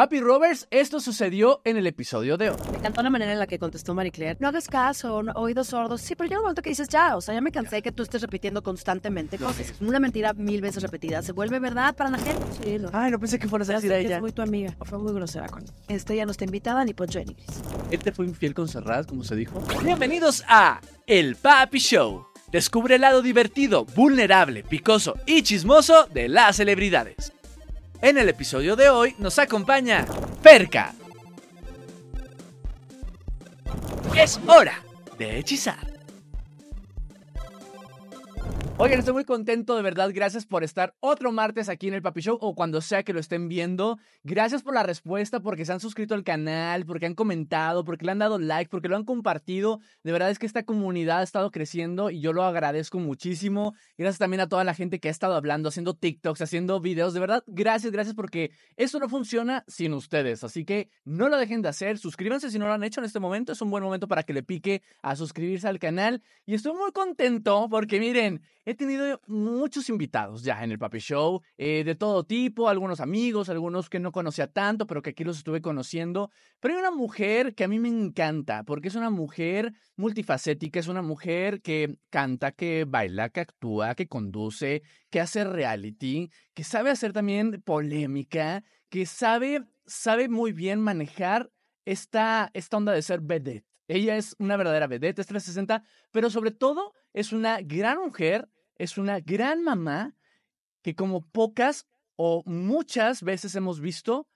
Papi Roberts, esto sucedió en el episodio de hoy. Me encantó la manera en la que contestó Marie Claire. No hagas caso, oídos sordos. Sí, pero llega un momento que dices, ya, o sea, ya me cansé que tú estés repitiendo constantemente cosas. Una mentira mil veces repetida se vuelve verdad para la gente. Sí, lo. Ay, no pensé que fuera a decir a ella. Es muy tu amiga. Fue muy grosera con Este ya no está invitada ni por Jenny. Él te fue infiel con Serrat, como se dijo. Bienvenidos a El Papi Show. Descubre el lado divertido, vulnerable, picoso y chismoso de las celebridades. En el episodio de hoy nos acompaña Perca. Es hora de hechizar. Oigan, estoy muy contento, de verdad. Gracias por estar otro martes aquí en el Papi Show o cuando sea que lo estén viendo. Gracias por la respuesta, porque se han suscrito al canal, porque han comentado, porque le han dado like, porque lo han compartido. De verdad es que esta comunidad ha estado creciendo y yo lo agradezco muchísimo. Gracias también a toda la gente que ha estado hablando, haciendo TikToks, haciendo videos. De verdad, gracias, gracias, porque esto no funciona sin ustedes. Así que no lo dejen de hacer. Suscríbanse si no lo han hecho en este momento. Es un buen momento para que le pique a suscribirse al canal. Y estoy muy contento porque miren, He tenido muchos invitados ya en el Papi Show, eh, de todo tipo, algunos amigos, algunos que no conocía tanto, pero que aquí los estuve conociendo. Pero hay una mujer que a mí me encanta, porque es una mujer multifacética, es una mujer que canta, que baila, que actúa, que conduce, que hace reality, que sabe hacer también polémica, que sabe, sabe muy bien manejar esta, esta onda de ser vedette. Ella es una verdadera vedette, es 360, pero sobre todo es una gran mujer es una gran mamá que como pocas o muchas veces hemos visto,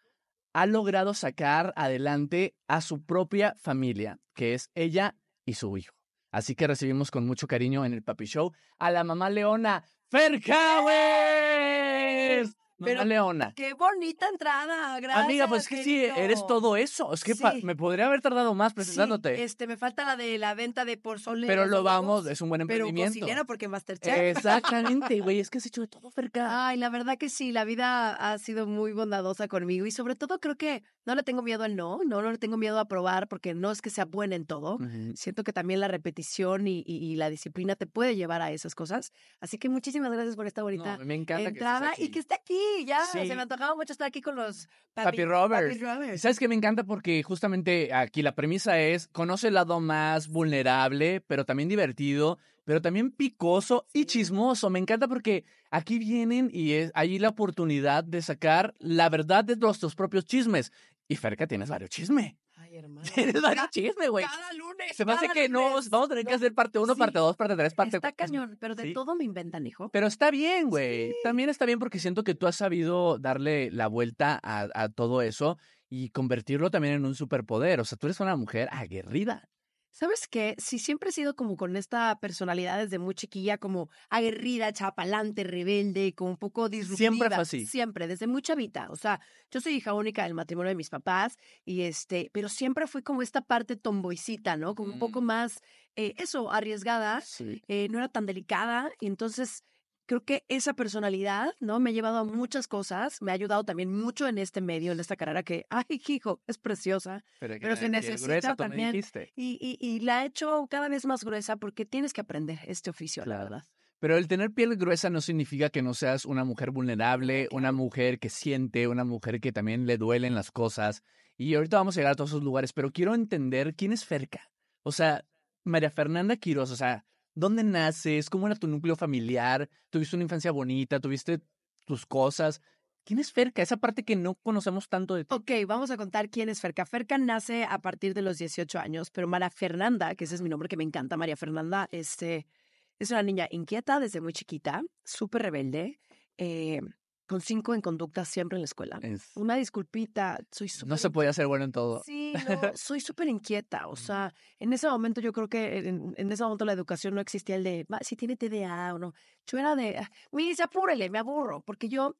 ha logrado sacar adelante a su propia familia, que es ella y su hijo. Así que recibimos con mucho cariño en el Papi Show a la mamá leona Fercahues. Pero, Leona. Qué bonita entrada, gracias. Amiga, pues es que sí, eres todo eso. Es que me podría haber tardado más presentándote. Sí, este, me falta la de la venta de porzoleros. Pero lo vamos, es un buen emprendimiento. Pero cocinero porque Masterchef. Exactamente, güey, es que has hecho de todo, cerca Ay, la verdad que sí, la vida ha sido muy bondadosa conmigo y sobre todo creo que no le tengo miedo al no, no, no le tengo miedo a probar porque no es que sea buena en todo. Siento que también la repetición y, y, la disciplina te puede llevar a esas cosas. Así que muchísimas gracias por esta bonita me encanta que y que esté aquí. Ya se me antojaba mucho estar aquí con los papi, robbers. Sabes que me encanta porque justamente aquí la premisa es conoce el lado más vulnerable, pero también divertido pero también picoso y chismoso. Me encanta porque aquí vienen y es ahí la oportunidad de sacar la verdad de nuestros propios chismes. Y Ferca, tienes varios chisme. Ay, hermano. Tienes varios chisme, güey. Cada lunes. Se me hace que no, vamos a tener que hacer parte 1, parte 2, parte 3, parte Está cañón, pero de todo me inventan, hijo. Pero está bien, güey. También está bien porque siento que tú has sabido darle la vuelta a, a todo eso y convertirlo también en un superpoder. O sea, tú eres una mujer aguerrida. ¿Sabes qué? Sí, siempre he sido como con esta personalidad desde muy chiquilla, como aguerrida, chapalante, rebelde, como un poco disruptiva. Siempre fue así. Siempre, desde muy chavita. O sea, yo soy hija única del matrimonio de mis papás y este, pero siempre fui como esta parte tomboicita, ¿no? Como un poco mm. más, eh, eso, arriesgada. Eh, no era tan delicada. Y entonces creo que esa personalidad, ¿no? Me ha llevado a muchas cosas, me ha ayudado también mucho en este medio, en esta carrera que, ay, hijo, es preciosa, pero, que, se necesita también. Y, y, y, la he hecho cada vez más gruesa porque tienes que aprender este oficio, la verdad. Pero el tener piel gruesa no significa que no seas una mujer vulnerable, una mujer que siente, una mujer que también le duelen las cosas. Y ahorita vamos a llegar a todos esos lugares, pero quiero entender quién es Ferca. O sea, María Fernanda Quiroz, o sea, ¿Dónde naces? ¿Cómo era tu núcleo familiar? ¿Tuviste una infancia bonita? ¿Tuviste tus cosas? ¿Quién es Ferca? Esa parte que no conocemos tanto de ti. Ok, vamos a contar quién es Ferca. Ferca nace a partir de los 18 años, pero Mara Fernanda, que ese es mi nombre que me encanta, María Fernanda, este, es una niña inquieta desde muy chiquita, súper rebelde. Eh, con cinco en conducta siempre en la escuela. Una disculpita, soy No se podía ser bueno en todo. Sí, no, soy súper inquieta. O mm. sea, en ese momento yo creo que en, ese momento la educación no existía el de si tiene TDA o no. Yo era de, ah, se apúrele, me aburro, porque yo,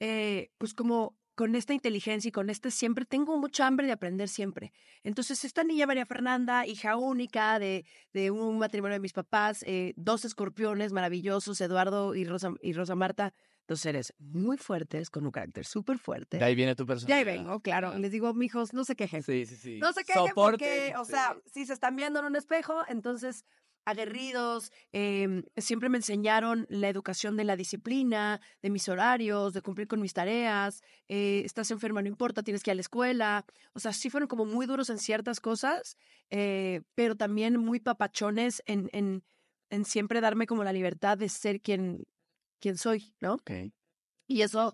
eh, pues como con esta inteligencia y con este siempre, tengo mucha hambre de aprender siempre. Entonces, esta niña María Fernanda, hija única de, de un matrimonio de mis papás, eh, dos escorpiones maravillosos, Eduardo y Rosa, y Rosa Marta, dos seres muy fuertes, con un carácter súper fuerte. De ahí viene tu personalidad. De ahí vengo, claro. Les digo, mijos, no se quejen. Sí, sí, sí. No se quejen porque, o sea, si se están viendo en un espejo, entonces aguerridos, em, siempre me enseñaron la educación de la disciplina, de mis horarios, de cumplir con mis tareas, eh, estás enferma, no importa, tienes que ir a la escuela, o sea, sí fueron como muy duros en ciertas cosas, eh, pero también muy papachones en, en siempre darme como la libertad de ser quien, quién soy, ¿no? Okay. Y eso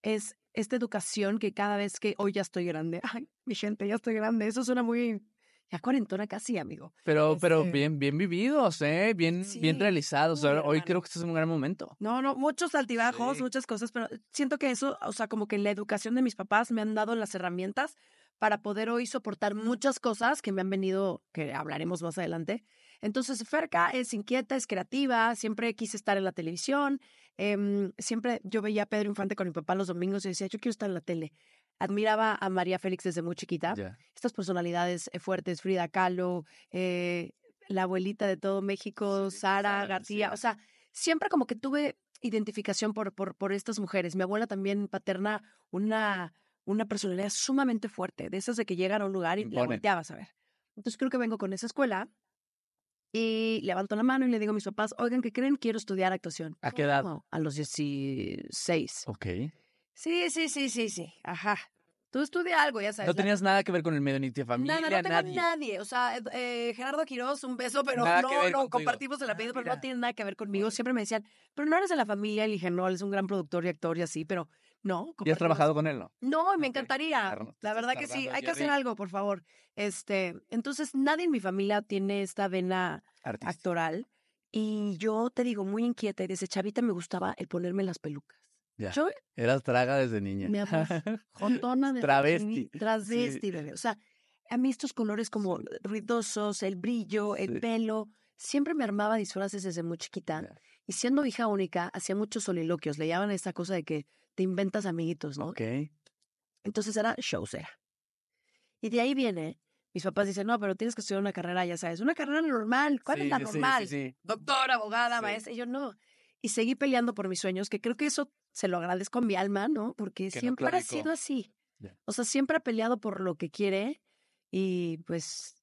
es esta educación que cada vez que hoy ya estoy grande, ay, mi gente, ya estoy grande, eso suena muy ya cuarentona casi, amigo. Pero, pero este bien, bien vividos, ¿eh? Bien, bien realizados. hoy creo que este es un gran momento. No, no, muchos altibajos, muchas cosas, pero siento que eso, o sea, como que la educación de mis papás me han dado las herramientas para poder hoy soportar muchas cosas que me han venido, que hablaremos más adelante, entonces, Ferca es inquieta, es creativa, siempre quise estar en la televisión. Em, siempre yo veía a Pedro Infante con mi papá los domingos y decía, yo quiero estar en la tele. Admiraba a María Félix desde muy chiquita. Estas personalidades eh, fuertes, Frida Kahlo, eh, la abuelita de todo México, Sara, García. O sea, siempre como que tuve identificación por, por, por estas mujeres. Mi abuela también paterna, una, una personalidad sumamente fuerte, de esas de que llegan a un lugar y la volteabas a ver. Entonces creo que vengo con esa escuela y levanto la mano y le digo a mis papás, oigan, ¿qué creen? Quiero estudiar actuación. ¿A qué edad? a los 16. Ok. Sí, sí, sí, sí, sí. Ajá. Tú estudias algo, ya sabes. No tenías nada que ver con el medio ni tu familia. No, no tengo nadie. nadie. O sea, eh, Gerardo Quiroz, un beso, pero no, no, compartimos el apellido, pero no tiene nada que ver conmigo. Siempre me decían, pero no eres de la familia. Y dije, no, es un gran productor y actor y así, pero no. ¿Y has trabajado con él, no? No, me encantaría. La verdad que sí. Hay que hacer algo, por favor. Este, entonces, nadie en mi familia tiene esta vena actoral. Y yo te digo, muy inquieta, y desde chavita me gustaba el ponerme las pelucas. Ya. Yo, Eras traga desde niña. Me jotona de travesti. Travesti, bebé. O sea, a mí estos colores como ruidosos, el brillo, el pelo, siempre me armaba disfraces desde muy chiquita. Y siendo hija única, hacía muchos soliloquios. Le llamaban esta cosa de que te inventas amiguitos, ¿no? Ok. Entonces era sea Y de ahí viene, mis papás dicen, no, pero tienes que estudiar una carrera, ya sabes, una carrera normal, ¿cuál es la normal? Sí, sí, abogada, maestra, y yo no. Y seguí peleando por mis sueños, que creo que eso se lo agradezco a mi alma, ¿no? Porque siempre ha sido así. O sea, siempre ha peleado por lo que quiere y pues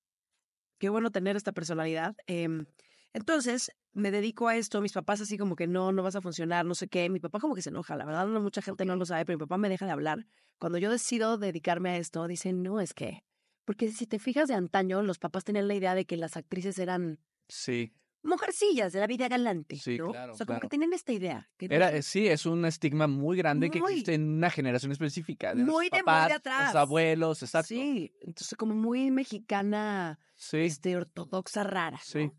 qué bueno tener esta personalidad. Em, entonces, me dedico a esto, mis papás así como que no, no vas a funcionar, no sé qué. Mi papá como que se enoja, la verdad no, mucha gente no lo sabe, pero mi papá me deja de hablar. Cuando yo decido dedicarme a esto, dicen, no, es que... Porque si te fijas de antaño, los papás tenían la idea de que las actrices eran... Sí. Mujercillas de la vida galante. Sí, claro. O sea, como que tienen esta idea. Era, eh, sí, es un estigma muy grande que existe en una generación específica. muy de atrás. Los abuelos, exacto. Sí, entonces como muy mexicana, este, ortodoxa rara. Sí.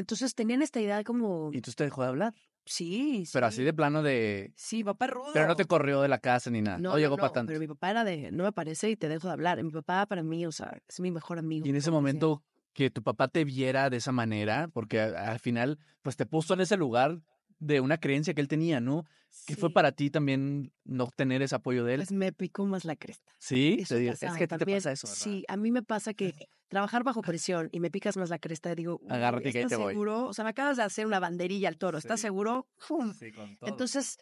Entonces tenían esta idea como... ¿Y tú te dejó de hablar? Sí, Pero así de plano de... Sí, papá rudo. Pero no te corrió de la casa ni nada. No, llegó para tanto. Pero mi papá era de, no me parece y te dejo de hablar. Mi papá para mí, o sea, es mi mejor amigo. Y en ese momento que tu papá te viera de esa manera, porque al final, pues te puso en ese lugar de una creencia que él tenía, ¿no? Que ¿Qué fue para ti también no tener ese apoyo de él? Pues me picó más la cresta. Sí, es que te pasa eso. Sí, a mí me pasa que trabajar bajo presión y me picas más la cresta, digo, agárrate seguro? O sea, me acabas de hacer una banderilla al toro, ¿estás seguro? Entonces,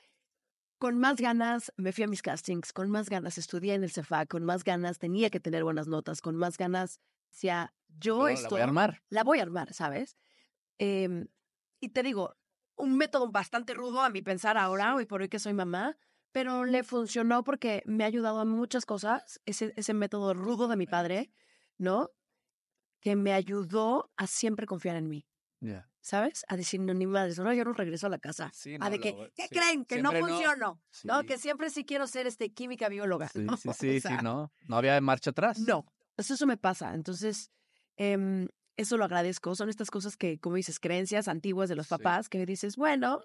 con más ganas me fui a mis castings, con más ganas estudié en el Cefa, con más ganas tenía que tener buenas notas, con más ganas, sea, yo estoy, La voy a armar. La voy a armar, ¿sabes? Em, y te digo, un método bastante rudo a mi pensar ahora, hoy por hoy que soy mamá, pero le funcionó porque me ha ayudado a muchas cosas, ese, ese método rudo de mi padre, ¿no? Que me ayudó a siempre confiar en mí. ¿Sabes? A decir, no, ni madre, no, yo no regreso a la casa. a de que, ¿qué creen? Que no funcionó. no. Que siempre sí quiero ser este química bióloga. Sí, sí, sí, no. No había marcha atrás. No, pues eso me pasa. Entonces, eh, eso lo agradezco. Son estas cosas que, como dices, creencias antiguas de los papás que que dices, bueno,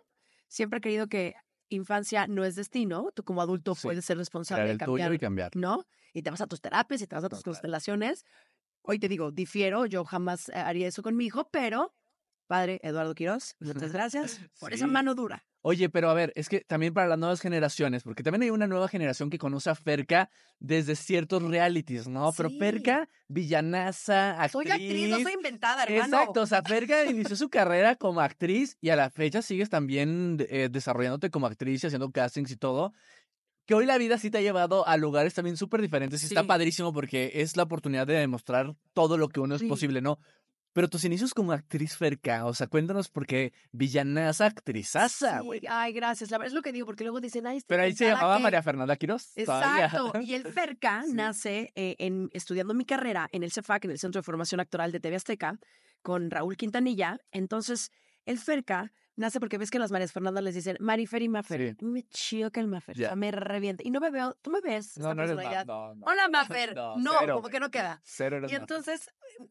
siempre he querido que infancia no es destino. Tú como adulto puedes ser responsable de cambiar, y ¿no? Y te vas a tus terapias y te vas a tus constelaciones. Hoy te digo, difiero, yo jamás eh, haría eso con mi hijo, pero padre Eduardo Quiroz, pues, Muchas gracias por esa mano dura. Oye, pero a ver, es que también para las nuevas generaciones, porque también hay una nueva generación que conoce a Ferca desde ciertos realities, ¿no? Pero Ferca, villanaza, actriz. Soy actriz, no soy inventada, hermano. Exacto, o sea, Ferca inició su carrera como actriz y a la fecha sigues también eh, desarrollándote como actriz y haciendo castings y todo que hoy la vida sí te ha llevado a lugares también súper diferentes y está padrísimo porque es la oportunidad de demostrar todo lo que uno es posible, ¿no? Pero tus inicios como actriz Ferca, o sea, cuéntanos por qué villanaza, actrizaza, güey. ay, gracias. La verdad es lo que digo, porque luego dicen, ay, Pero ahí se llamaba María Fernanda Quiroz. Exacto. Y el Ferca nace eh, en, estudiando mi carrera en el CEFAC, en el Centro de Formación Actoral de TV Azteca, con Raúl Quintanilla. Entonces, el Ferca nace porque ves que las Marías Fernández les dicen Marifer y Mafer. Me chido que el Mafer. me revienta. Y no me veo, tú me ves. No, no eres Hola, Mafer. no, como que no queda. Cero eres y entonces,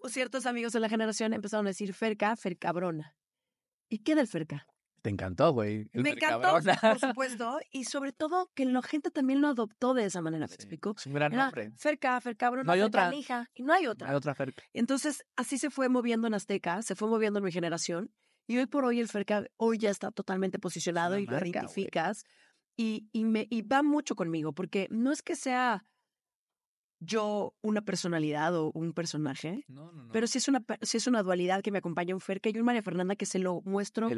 ciertos amigos de la generación empezaron a decir Ferca, Fercabrona. ¿Y qué del Ferca? Te encantó, güey. Me encantó, por supuesto. Y sobre todo que la gente también lo adoptó de esa manera, ¿me sí, explico? Es un gran nombre. Ferca, Fercabrona, no hay otra. y no hay otra. hay otra Ferca. Entonces, así se fue moviendo en Azteca, se fue moviendo en mi generación. Y hoy por hoy el Ferca, hoy ya está totalmente posicionado y lo Y, me, y va mucho conmigo, porque no es que sea yo una personalidad o un personaje, pero sí es, una, es una dualidad que me acompaña un FERCA y un María Fernanda que se lo muestro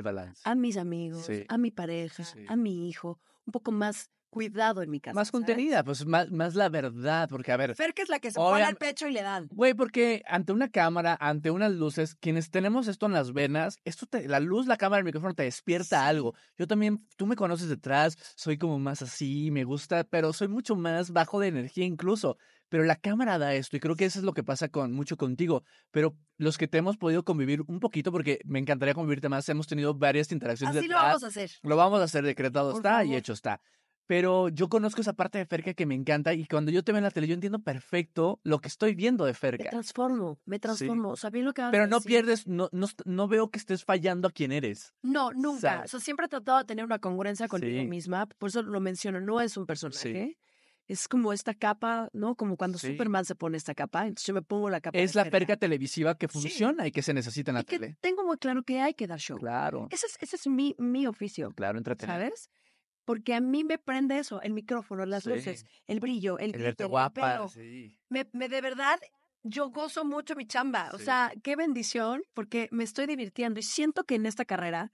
a mis amigos, a mi pareja, a mi hijo, un poco más cuidado en mi casa. Más contenida, pues más, la verdad, porque a ver. Fer que es la que se pone al pecho y le dan. Güey, porque ante una cámara, ante unas luces, quienes tenemos esto en las venas, esto la luz, la cámara, el micrófono te despierta algo. Yo también, tú me conoces detrás, soy como más así, me gusta, pero soy mucho más bajo de energía incluso. Pero la cámara da esto y creo que eso es lo que pasa con mucho contigo. Pero los que te hemos podido convivir un poquito, porque me encantaría convivirte más, hemos tenido varias interacciones. Así lo vamos a hacer. Lo vamos a hacer, decretado está y hecho está. Pero yo conozco esa parte de Ferca que me encanta y cuando yo te veo en la tele, yo entiendo perfecto lo que estoy viendo de Ferca. Me transformo, me transformo. lo que Pero no pierdes, no, no, veo que estés fallando a quien eres. No, nunca. O sea, siempre he tratado de tener una congruencia conmigo misma. Por eso lo menciono, no es un personaje. Es como esta capa, ¿no? Como cuando Superman se pone esta capa, entonces yo me pongo la capa. Es la ferka televisiva que funciona y que se necesita en la tele. Que tengo muy claro que hay que dar show. Claro. Ese es, es mi, mi oficio. Claro, entretener. ¿Sabes? porque a mí me prende eso, el micrófono, las luces, el brillo, el, el guapa, Me, me, de verdad, yo gozo mucho mi chamba. O sea, qué bendición, porque me estoy divirtiendo y siento que en esta carrera,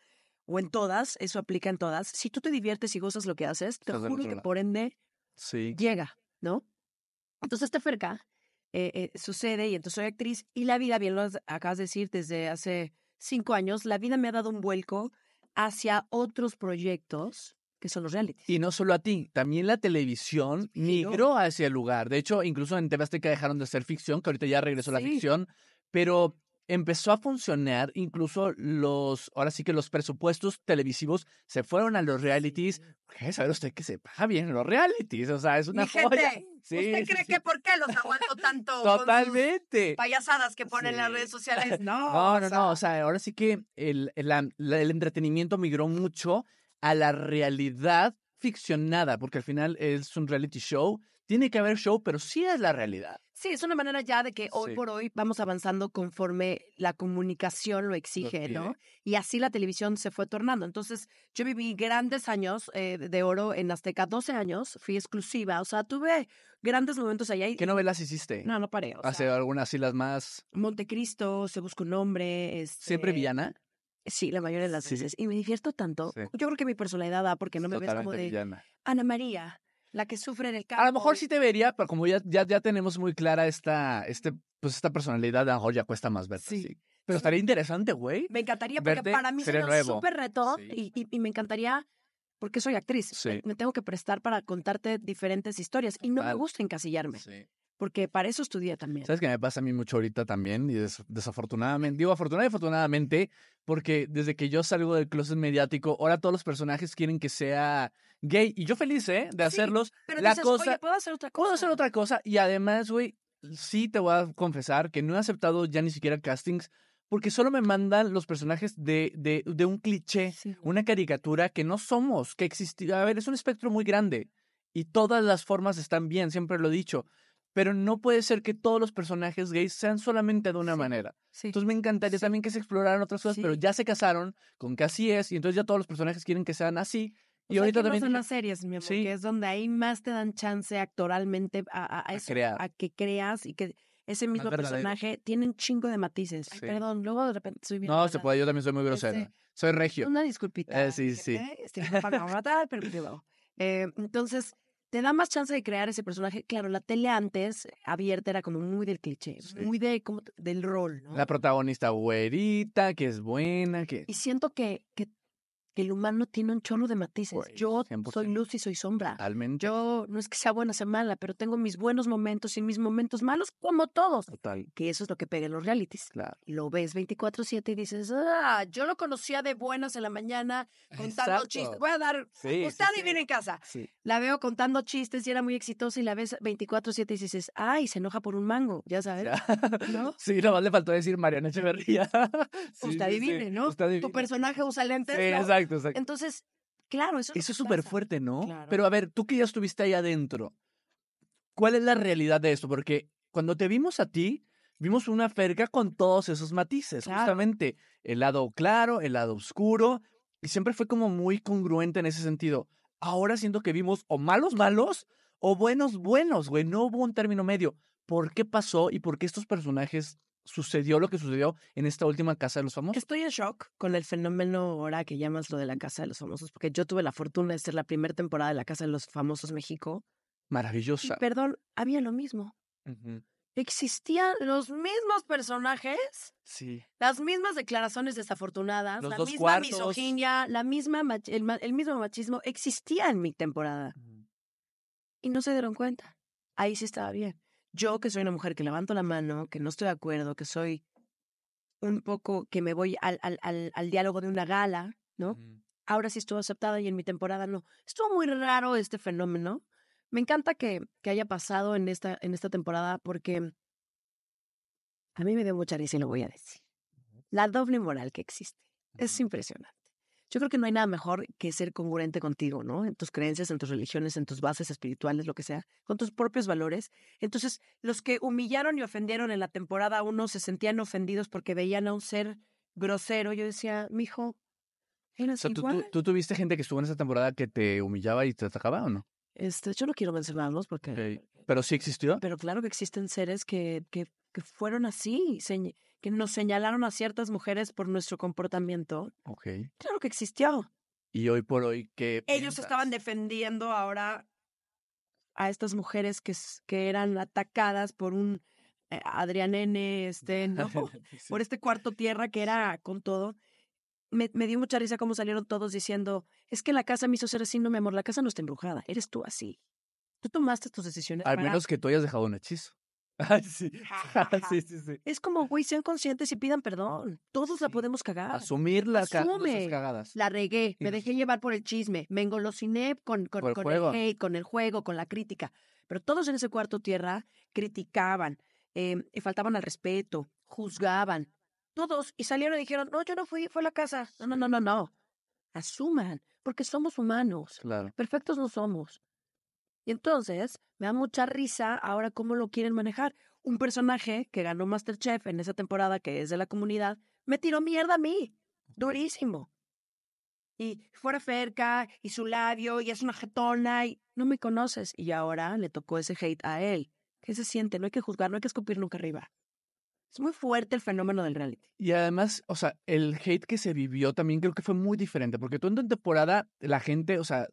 o en todas, eso aplica en todas, si tú te diviertes y gozas lo que haces, te juro que por ende llega, ¿no? Entonces te cerca eh, eh, sucede y entonces soy actriz y la vida, bien lo acabas de decir, desde hace cinco años, la vida me ha dado un vuelco hacia otros proyectos que son los realities. Y no solo a ti, también la televisión migró hacia ese lugar. De hecho, incluso en TV Azteca dejaron de ser ficción, que ahorita ya regresó la ficción, pero empezó a funcionar, incluso los, ahora sí que los presupuestos televisivos se fueron a los realities. ¿Qué saber usted que se paga bien los realities? O sea, es una joya. ¿Usted cree que por qué los aguanto tanto? Totalmente. payasadas que ponen en las redes sociales. No, no, no, o sea, no, o sea ahora sí que el, el, el entretenimiento migró mucho a la realidad ficcionada, porque al final es un reality show. Tiene que haber show, pero sí es la realidad. Sí, es una manera ya de que hoy por hoy vamos avanzando conforme la comunicación lo exige, ¿no? Y así la televisión se fue tornando. Entonces, yo viví grandes años eh, de oro en Azteca, 12 años, fui exclusiva, o sea, tuve grandes momentos allá. ¿Qué novelas hiciste? No, no paré. ¿Hace algunas islas más? Montecristo, Se Busca un Hombre. ¿Siempre este villana? Sí, la mayoría de las veces. Y me divierto tanto. Yo creo que mi personalidad da porque no me ves como de Ana María, la que sufre en el campo. A lo mejor sí te vería, pero como ya, ya, tenemos muy clara esta, este, pues esta personalidad, a lo mejor ya cuesta más verte. Sí. Pero estaría interesante, güey. Me encantaría porque para mí es un súper reto y, y, me encantaría porque soy actriz. Eh, sí. Me tengo que prestar para contarte diferentes historias y no me gusta encasillarme. Sí porque para eso estudié también. ¿Sabes que me pasa a mí mucho ahorita también? Y desafortunadamente, digo afortunadamente y afortunadamente, porque desde que yo salgo del closet mediático, ahora todos los personajes quieren que sea gay. Y yo feliz, ¿eh? De hacerlos. pero la cosa, puedo hacer otra cosa. Puedo hacer otra cosa. Y además, güey, sí te voy a confesar que no he aceptado ya ni siquiera castings porque solo me mandan los personajes de, de, de un cliché, una caricatura que no somos, que existía. A ver, es un espectro muy grande y todas las formas están bien, siempre lo he dicho pero no puede ser que todos los personajes gays sean solamente de una manera. entonces me encantaría también que se exploraran otras cosas, pero ya se casaron con que así es, y entonces ya todos los personajes quieren que sean así. y ahorita también. No son las series, mi amor, que es donde ahí más te dan chance actoralmente a, a, a, que creas y que ese mismo personaje tiene un chingo de matices. Ay, perdón, luego de repente soy bien. No, se puede, yo también soy muy grosera. Este, soy regio. Una disculpita. Eh, sí, ¿eh? sí. Este, pero, eh, entonces, te da más chance de crear ese personaje. Claro, la tele antes eh, abierta era como muy del cliché, muy de como del rol, ¿no? La protagonista güerita, que es buena, que... Y siento que, que que el humano tiene un chorro de matices. yo pues, soy luz y soy sombra. Yo no es que sea buena, o sea mala, pero tengo mis buenos momentos y mis momentos malos como todos. Total. Que eso es lo que pega en los realities. Lo ves 24-7 y dices, ah, yo lo conocía de buenas en la mañana contando chistes. Voy a dar, usted adivine en casa. La veo contando chistes y era muy exitosa y la ves 24-7 y dices, ay, se enoja por un mango, ya sabes. ¿No? Sí, nomás le faltó decir Mariana Echeverría. usted adivine, ¿no? Tu personaje usa lentes. Entonces, claro, eso, eso es súper fuerte, ¿no? Pero a ver, tú que ya estuviste ahí adentro, ¿cuál es la realidad de esto? Porque cuando te vimos a ti, vimos una ferga con todos esos matices, justamente el lado claro, el lado oscuro, y siempre fue como muy congruente en ese sentido. Ahora siento que vimos o malos malos o buenos buenos, güey, no hubo un término medio. ¿Por qué pasó y por qué estos personajes sucedió lo que sucedió en esta última Casa de los Famosos. Estoy en shock con el fenómeno ahora que llamas lo de la Casa de los Famosos, porque yo tuve la fortuna de ser la primera temporada de la Casa de los Famosos México. Maravillosa. Y, perdón, había lo mismo. Existían los mismos personajes. Sí. Las mismas declaraciones desafortunadas. la misma misoginia, el, mismo machismo existía en mi temporada. Y no se dieron cuenta. Ahí sí estaba bien yo que soy una mujer que levanto la mano, que no estoy de acuerdo, que soy un poco que me voy al, al, diálogo de una gala, ¿no? Ahora sí estuvo aceptada y en mi temporada no. Estuvo muy raro este fenómeno. Me encanta que, haya pasado en esta, en esta temporada porque a mí me dio mucha risa y lo voy a decir. La doble moral que existe. Es impresionante. Yo creo que no hay nada mejor que ser congruente contigo, ¿no? En tus creencias, en tus religiones, en tus bases espirituales, lo que sea, con tus propios valores. Entonces, los que humillaron y ofendieron en la temporada uno se sentían ofendidos porque veían a un ser grosero. Yo decía, mijo, hijo o sea, Tú, ¿Tú tuviste gente que estuvo en esa temporada que te humillaba y te atacaba o no? Este, yo no quiero mencionarlos porque... ¿Pero sí existió? Pero claro que existen seres que, que, fueron así, que nos señalaron a ciertas mujeres por nuestro comportamiento. Ok. Claro que existió. Y hoy por hoy, ¿qué Ellos estaban defendiendo ahora a estas mujeres que, que eran atacadas por un eh, Adrián N., este, ¿no? por este cuarto tierra que era con todo me, dio mucha risa cómo salieron todos diciendo, es que la casa me hizo ser así, no, mi amor, la casa no está embrujada, eres tú así. Tú tomaste tus decisiones. Al menos que tú hayas dejado un hechizo. sí. sí, sí, Es como, güey, sean conscientes y pidan perdón. Todos la podemos cagar. Asumir las cagadas. La regué, me dejé llevar por el chisme, me engolosiné con, con, el, el hate, con el juego, con la crítica. Pero todos en ese cuarto tierra criticaban, em, faltaban al respeto, juzgaban, todos, y salieron y dijeron, no, yo no fui, fue la casa. No, no, no, no, no. Asuman, porque somos humanos. Perfectos no somos. Y entonces me da mucha risa ahora cómo lo quieren manejar. Un personaje que ganó Masterchef en esa temporada, que es de la comunidad, me tiró mierda a mí. Durísimo. Y fuera cerca, y su labio, y es una jetona, y no me conoces. Y ahora le tocó ese hate a él. ¿Qué se siente? No hay que juzgar, no hay que escupir nunca arriba. Es muy fuerte el fenómeno del reality. Y además, o sea, el hate que se vivió también creo que fue muy diferente, porque tú en tu temporada, la gente, o sea,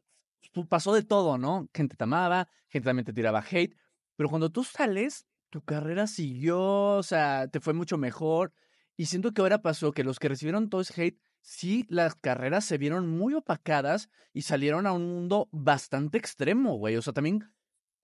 pasó de todo, ¿no? Gente te amaba, gente también te tiraba hate, pero cuando tú sales, tu carrera siguió, o sea, te fue mucho mejor. Y siento que ahora pasó que los que recibieron todo ese hate, sí, las carreras se vieron muy opacadas y salieron a un mundo bastante extremo, güey. O sea, también,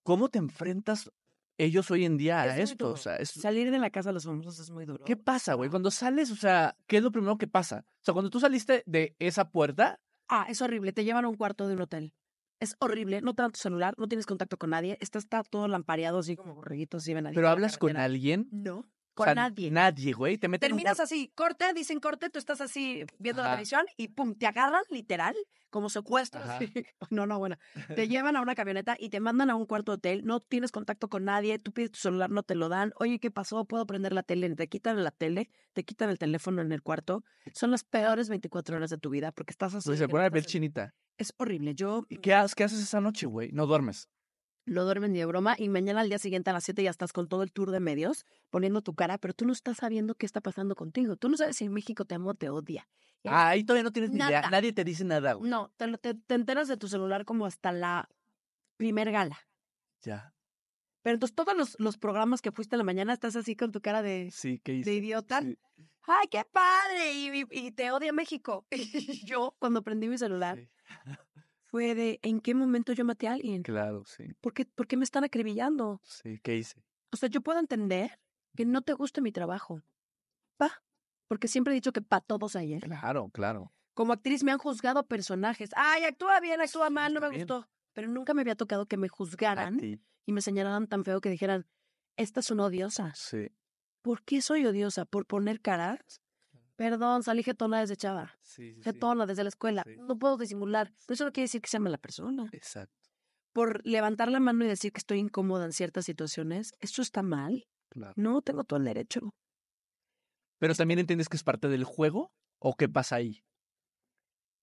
¿cómo te enfrentas ellos hoy en día a esto. O sea, Salir de la casa de los famosos es muy duro. ¿Qué pasa, güey? Cuando sales, o sea, ¿qué es lo primero que pasa? O sea, cuando tú saliste de esa puerta. Ah, es horrible. Te llevan a un cuarto de un hotel. Es horrible. No te dan tu celular, no tienes contacto con nadie. Estás está todo lampareado, así como borreguitos, y ven ¿Pero hablas con alguien? No. Con nadie. Nadie, güey. Te meten Terminas así, corte, dicen corte, tú estás así viendo la televisión y pum, te agarran literal como secuestro. no, no, bueno. Te llevan a una camioneta y te mandan a un cuarto hotel, no tienes contacto con nadie, tú pides tu celular, no te lo dan. Oye, ¿qué pasó? ¿Puedo prender la tele? Te quitan la tele, te quitan el teléfono en el cuarto. Son las peores 24 horas de tu vida porque estás pues, así. Es horrible. Yo. ¿Qué qué haces esa noche, güey? No duermes. Lo duermen ni de broma y mañana al día siguiente a las 7 ya estás con todo el tour de medios poniendo tu cara, pero tú no estás sabiendo qué está pasando contigo. Tú no sabes si en México te amo o te odia. Ah, ¿eh? ahí todavía no tienes ni idea. Nadie te dice nada. No, te, enteras de tu celular como hasta la primer gala. Ya. Pero entonces todos los, programas que fuiste la mañana estás así con tu cara de, sí, ¿qué de idiota. ¡Ay, qué padre! Y, te odia México. yo, cuando prendí mi celular, fue de en qué momento yo maté a alguien. Claro, sí. ¿Por qué, me están acribillando? Sí, ¿qué hice? O sea, yo puedo entender que no te guste mi trabajo. Pa, porque siempre he dicho que pa todos hay, Claro, claro. Como actriz me han juzgado personajes. Ay, actúa bien, actúa mal, no me gustó. Pero nunca me había tocado que me juzgaran y me señalaran tan feo que dijeran, esta es una odiosa. Sí. ¿Por qué soy odiosa? ¿Por poner caras? Perdón, salí getona desde chava. Sí, getona desde la escuela. No puedo disimular. Pero eso no quiere decir que sea mala persona. Exacto. Por levantar la mano y decir que estoy incómoda en ciertas situaciones, ¿eso está mal? Claro. No, tengo todo el derecho. Pero también entiendes que es parte del juego o qué pasa ahí.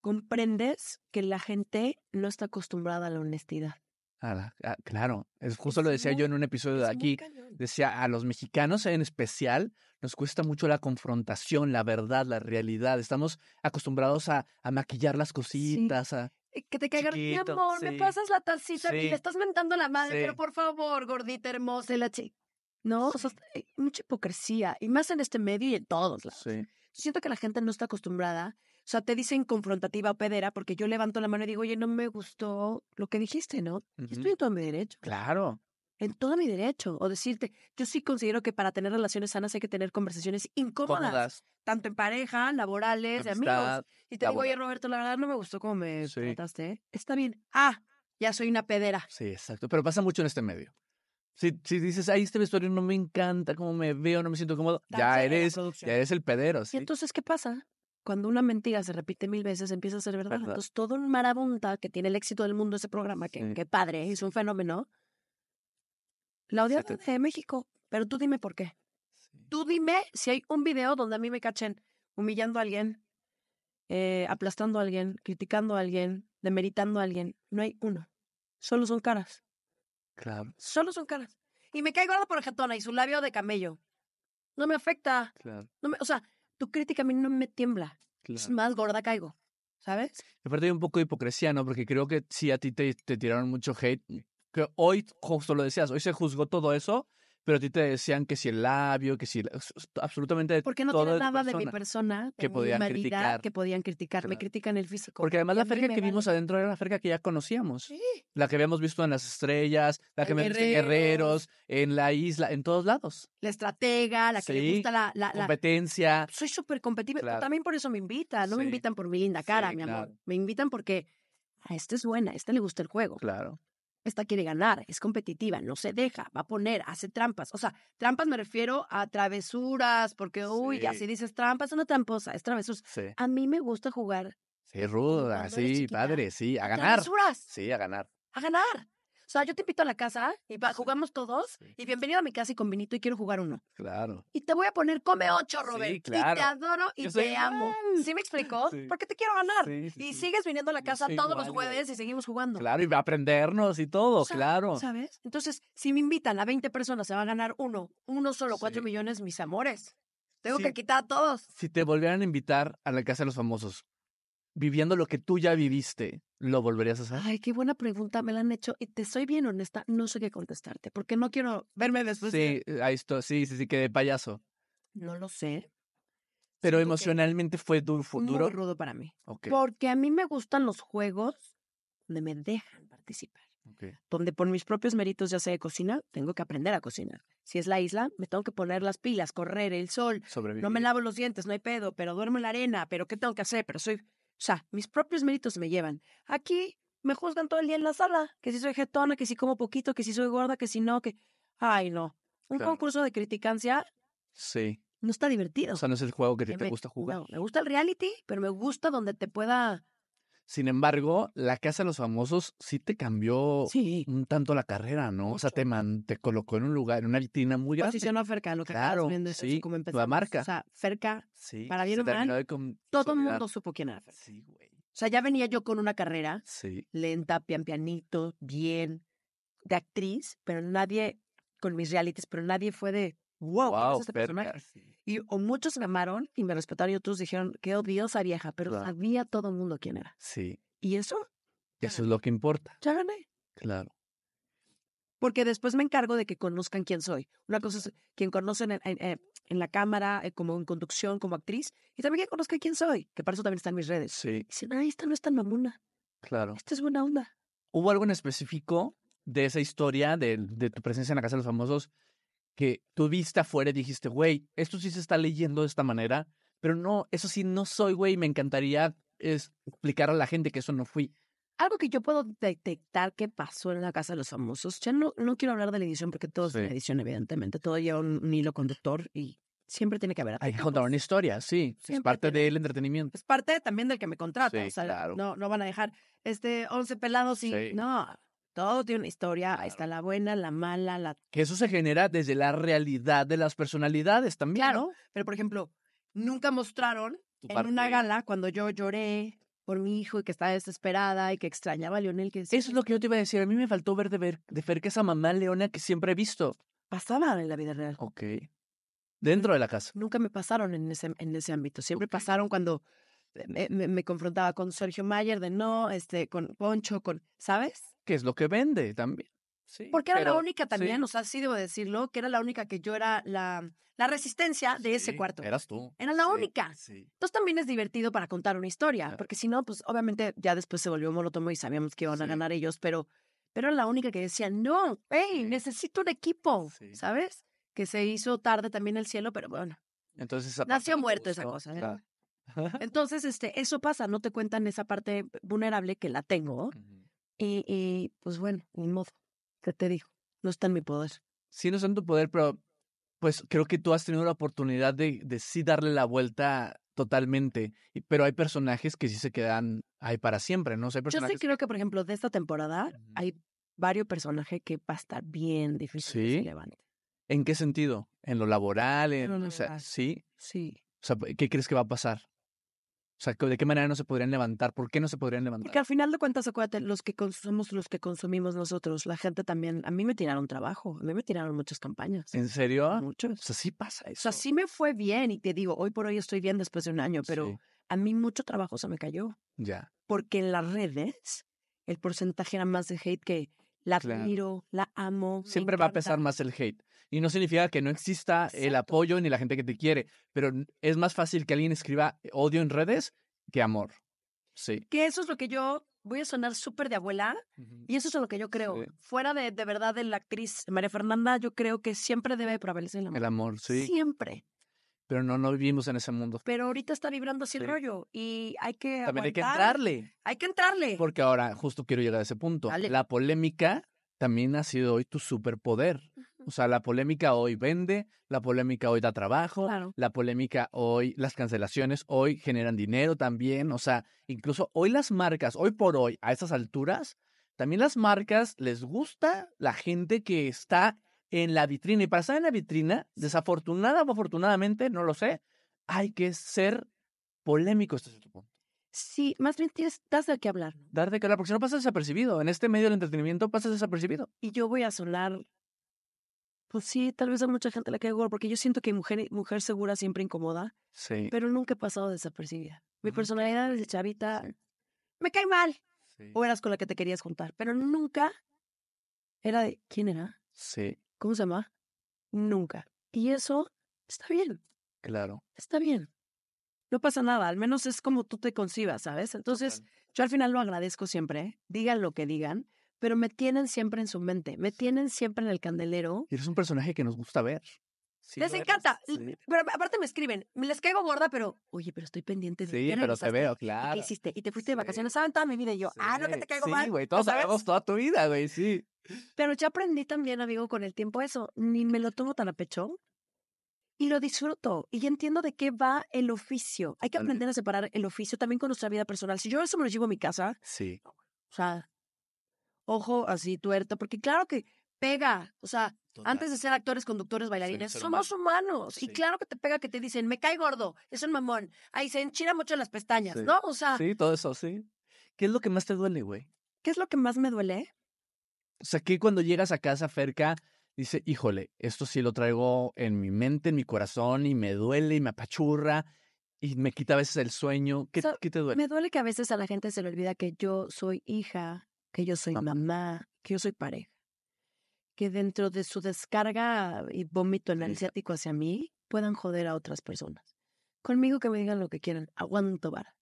Comprendes que la gente no está acostumbrada a la honestidad. Ah, claro, es justo lo decía yo en un episodio de aquí. Decía, a los mexicanos en especial nos cuesta mucho la confrontación, la verdad, la realidad. Estamos acostumbrados a, maquillar las cositas, a... Eh, que te cagar, mi amor, me pasas la tacita y le estás mentando la madre, pero por favor, gordita hermosa, la chica. ¿No? Eh, mucha hipocresía, y más en este medio y en todos lados. Siento que la gente no está acostumbrada o sea, te dicen confrontativa o pedera porque yo levanto la mano y digo, oye, no me gustó lo que dijiste, ¿no? Estoy en todo mi derecho. Claro. En todo mi derecho. O decirte, yo sí considero que para tener relaciones sanas hay que tener conversaciones incómodas. Tanto en pareja, laborales, de amigos. Y te digo, oye, Roberto, la verdad no me gustó cómo me ¿eh? Está bien. Ah, ya soy una pedera. Sí, exacto. Pero pasa mucho en este medio. Si, si, dices, ahí este vestuario no me encanta, cómo me veo, no me siento cómodo, ya eres, ya eres el pedero. ¿sí? ¿Y entonces qué pasa? cuando una mentira se repite mil veces, empieza a ser verdad. Entonces, todo un marabunta que tiene el éxito del mundo ese programa, que, que padre, es un fenómeno, la odiaba de México. Pero tú dime por qué. Tú dime si hay un video donde a mí me cachen humillando a alguien, eh, aplastando a alguien, criticando a alguien, demeritando a alguien. No hay uno. Solo son caras. Claro. Solo son caras. Y me cae gorda por jetona y su labio de camello. No me afecta. Claro. No me, o sea, tu crítica a mí no me tiembla. Es más gorda caigo, ¿sabes? Aparte hay un poco de hipocresía, ¿no? Porque creo que sí a ti te, te tiraron mucho hate, que hoy justo lo decías, hoy se juzgó todo eso, pero a ti te decían que si el labio, que si absolutamente porque no todo nada de mi persona, que podían que podían criticar, me critican el físico. Porque además la ferga que vimos adentro era la ferga que ya conocíamos, la que habíamos visto en las estrellas, la que me en guerreros, en la isla, en todos lados. La estratega, la que le gusta la, competencia. Soy súper competitiva, también por eso me invitan, no me invitan por mi linda cara, mi amor, me invitan porque a este es buena, a este le gusta el juego. Claro esta quiere ganar, es competitiva, no se deja, va a poner, hace trampas. O sea, trampas me refiero a travesuras, porque, uy, así dices trampas, es una tramposa, es travesuras. A mí me gusta jugar. Sí, ruda, sí, padre, sí, a ganar. Travesuras. Sí, a ganar. A ganar. O sea, yo te invito a la casa y jugamos todos y bienvenido a mi casa y con vinito y quiero jugar uno. Claro. Y te voy a poner come ocho, Robert. Y te adoro y te amo. ¿Sí me explico? Porque te quiero ganar. y sigues viniendo a la casa todos los jueves y seguimos jugando. Claro, y aprendernos y todo, claro. ¿Sabes? Entonces, si me invitan a 20 personas, se va a ganar uno, uno solo, cuatro millones, mis amores. Tengo que quitar a todos. Si te volvieran a invitar a la casa de los famosos, viviendo lo que tú ya viviste, lo volverías a hacer? Ay, qué buena pregunta, me la han hecho y te soy bien honesta, no sé qué contestarte, porque no quiero verme después. Sí, ahí estoy, sí, sí, sí, que de payaso. No lo sé. Pero emocionalmente fue duro. Muy rudo para mí. Okay. Porque a mí me gustan los juegos donde me dejan participar. Donde por mis propios méritos, ya sé de cocina, tengo que aprender a cocinar. Si es la isla, me tengo que poner las pilas, correr, el sol. No me lavo los dientes, no hay pedo, pero duermo en la arena, pero ¿qué tengo que hacer? Pero soy o sea, mis propios méritos me llevan. Aquí me juzgan todo el día en la sala, que si soy getona que si como poquito, que si soy gorda, que si no, que... Ay, no. Un concurso de criticancia. Sí. No está divertido. O sea, no es el juego que, te, em, gusta jugar. me gusta el reality, pero me gusta donde te pueda sin embargo, la Casa de los Famosos sí te cambió un tanto la carrera, ¿no? O sea, te, te colocó en un lugar, en una vitrina muy grande. Posicionó a Ferca, lo que claro, viendo, sí, como empezó. La marca. O sea, Ferca, para bien o mal, todo el mundo supo quién era Ferca. Sí, O sea, ya venía yo con una carrera lenta, pian pianito, bien, de actriz, pero nadie, con mis realities, pero nadie fue de, wow, qué es Y muchos me amaron y me respetaron y otros dijeron, qué odiosa vieja, pero sabía todo el mundo quién era. Sí. Y eso. Eso es lo que importa. Ya gané. Claro. Porque después me encargo de que conozcan quién soy. Una cosa es quien conocen en, eh, la cámara, eh, como en conducción, como actriz, y también que conozcan quién soy, que para eso también están mis redes. Sí. Dicen, ah, esta no es tan mamuna. Claro. Esta es buena onda. ¿Hubo algo en específico de esa historia, de tu presencia en la Casa de los Famosos, que tú viste afuera y dijiste, güey, esto sí se está leyendo de esta manera, pero no, eso sí no soy, güey, me encantaría explicar a la gente que eso no fui. Algo que yo puedo detectar que pasó en la casa de los famosos, ya no, no quiero hablar de la edición porque todo es la edición, evidentemente, todo lleva un, hilo conductor y siempre tiene que haber. Hay que contar una historia, sí. es parte del entretenimiento. Es parte también del que me contrata. o sea, no, no van a dejar este 11 pelados y. No. Todo tiene una historia, ahí está la buena, la mala, la... Que eso se genera desde la realidad de las personalidades también. Claro, pero por ejemplo, nunca mostraron en una gala cuando yo lloré por mi hijo y que estaba desesperada y que extrañaba a Leonel. Eso es lo que yo te iba a decir. A mí me faltó ver de ver, de ver que esa mamá leona que siempre he visto. Pasaba en la vida real. Ok. Dentro de la casa. Nunca me pasaron en ese, en ese ámbito. Siempre pasaron cuando me, me, confrontaba con Sergio Mayer de no, este, con Poncho, con, ¿sabes? que es lo que vende también. Sí, Porque era la única también, o sea, sí debo decirlo, que era la única que yo era la, la resistencia de ese cuarto. Eras tú. Era la única. Entonces también es divertido para contar una historia, ah. porque si no, pues obviamente ya después se volvió monótono y sabíamos que iban a ganar ellos, pero, pero era la única que decía, no, hey, necesito un equipo, ¿sabes? Que se hizo tarde también el cielo, pero bueno. Entonces Nació muerto esa cosa. ¿eh? Entonces, este, eso pasa, no te cuentan esa parte vulnerable que la tengo. Y, pues bueno, ni modo, que te digo? No está en mi poder. Sí, no está en tu poder, pero pues creo que tú has tenido la oportunidad de, de sí darle la vuelta totalmente, pero hay personajes que sí se quedan ahí para siempre, ¿no? Yo sí creo que, por ejemplo, de esta temporada hay varios personajes que va a estar bien difícil ¿Sí? que ¿En qué sentido? ¿En lo laboral? En, lo sí. Sí. O sea, ¿qué crees que va a pasar? O sea, ¿de qué manera no se podrían levantar? ¿Por qué no se podrían levantar? Porque al final de cuentas, acuérdate, los que somos los que consumimos nosotros, la gente también, a mí me tiraron trabajo, a mí me tiraron muchas campañas. ¿En serio? Muchos. O sea, sí pasa eso. O sí me fue bien y te digo, hoy por hoy estoy bien después de un año, pero a mí mucho trabajo se me cayó. Ya. Porque en las redes el porcentaje era más de hate que la admiro, la amo. Siempre va a pesar más el hate. Y no significa que no exista el apoyo ni la gente que te quiere, pero es más fácil que alguien escriba odio en redes que amor. Sí. Que eso es lo que yo voy a sonar súper de abuela y eso es lo que yo creo. Fuera de, de verdad de la actriz María Fernanda, yo creo que siempre debe prevalecer el amor. El amor, sí. Siempre. Pero no, no vivimos en ese mundo. Pero ahorita está vibrando así el rollo y hay que. También hay que entrarle. Hay que entrarle. Porque ahora, justo quiero llegar a ese punto. La polémica también ha sido hoy tu superpoder. O sea, la polémica hoy vende, la polémica hoy da trabajo, la polémica hoy, las cancelaciones hoy generan dinero también. O sea, incluso hoy las marcas, hoy por hoy, a estas alturas, también las marcas les gusta la gente que está en la vitrina. Y para estar en la vitrina, desafortunada o afortunadamente, no lo sé, hay que ser polémico hasta cierto punto. Sí, más bien tienes, das de qué hablar. Dar de qué hablar, porque si no pasas desapercibido. En este medio del entretenimiento pasas desapercibido. Y yo voy a solar pues sí, tal vez a mucha gente le cae gordo, porque yo siento que mujer, mujer segura siempre incomoda, sí. pero nunca he pasado desapercibida. Mi personalidad de chavita me cae mal. O eras con la que te querías juntar, pero nunca era de quién era. Sí. ¿Cómo se llama? Nunca. Y eso está bien. Claro. Está bien. No pasa nada, al menos es como tú te concibas, ¿sabes? Entonces, yo al final lo agradezco siempre, digan lo que digan, pero me tienen siempre en su mente, me tienen siempre en el candelero. Y Eres un personaje que nos gusta ver. Sí, les encanta. Pero aparte me escriben, me les caigo gorda, pero oye, pero estoy pendiente de Sí, pero te veo, claro. ¿Qué hiciste? Y te fuiste de vacaciones, saben toda mi vida. Y yo, ah, no que te caigo mal. Sí, güey, todos sabemos toda tu vida, güey, sí. Pero ya aprendí también, amigo, con el tiempo eso. Ni me lo tomo tan a pecho. Y lo disfruto. Y ya entiendo de qué va el oficio. Hay que aprender a separar el oficio también con nuestra vida personal. Si yo eso me lo llevo a mi casa. Sí. O sea, ojo así tuerto, porque claro que pega, o sea, antes de ser actores, conductores, bailarines, somos humanos. Y claro que te pega que te dicen, me cae gordo, es un mamón, ahí se enchina mucho las pestañas, ¿no? O sea. Sí, todo eso, sí. ¿Qué es lo que más te duele, güey? ¿Qué es lo que más me duele? O sea, que cuando llegas a casa, cerca, dice, híjole, esto sí lo traigo en mi mente, en mi corazón, y me duele, y me apachurra, y me quita a veces el sueño. ¿qué te duele? Me duele que a veces a la gente se le olvida que yo soy hija que yo soy ah. mamá, que yo soy pareja, que dentro de su descarga y vómito energético hacia mí puedan joder a otras personas. Conmigo que me digan lo que quieran, aguanto vara.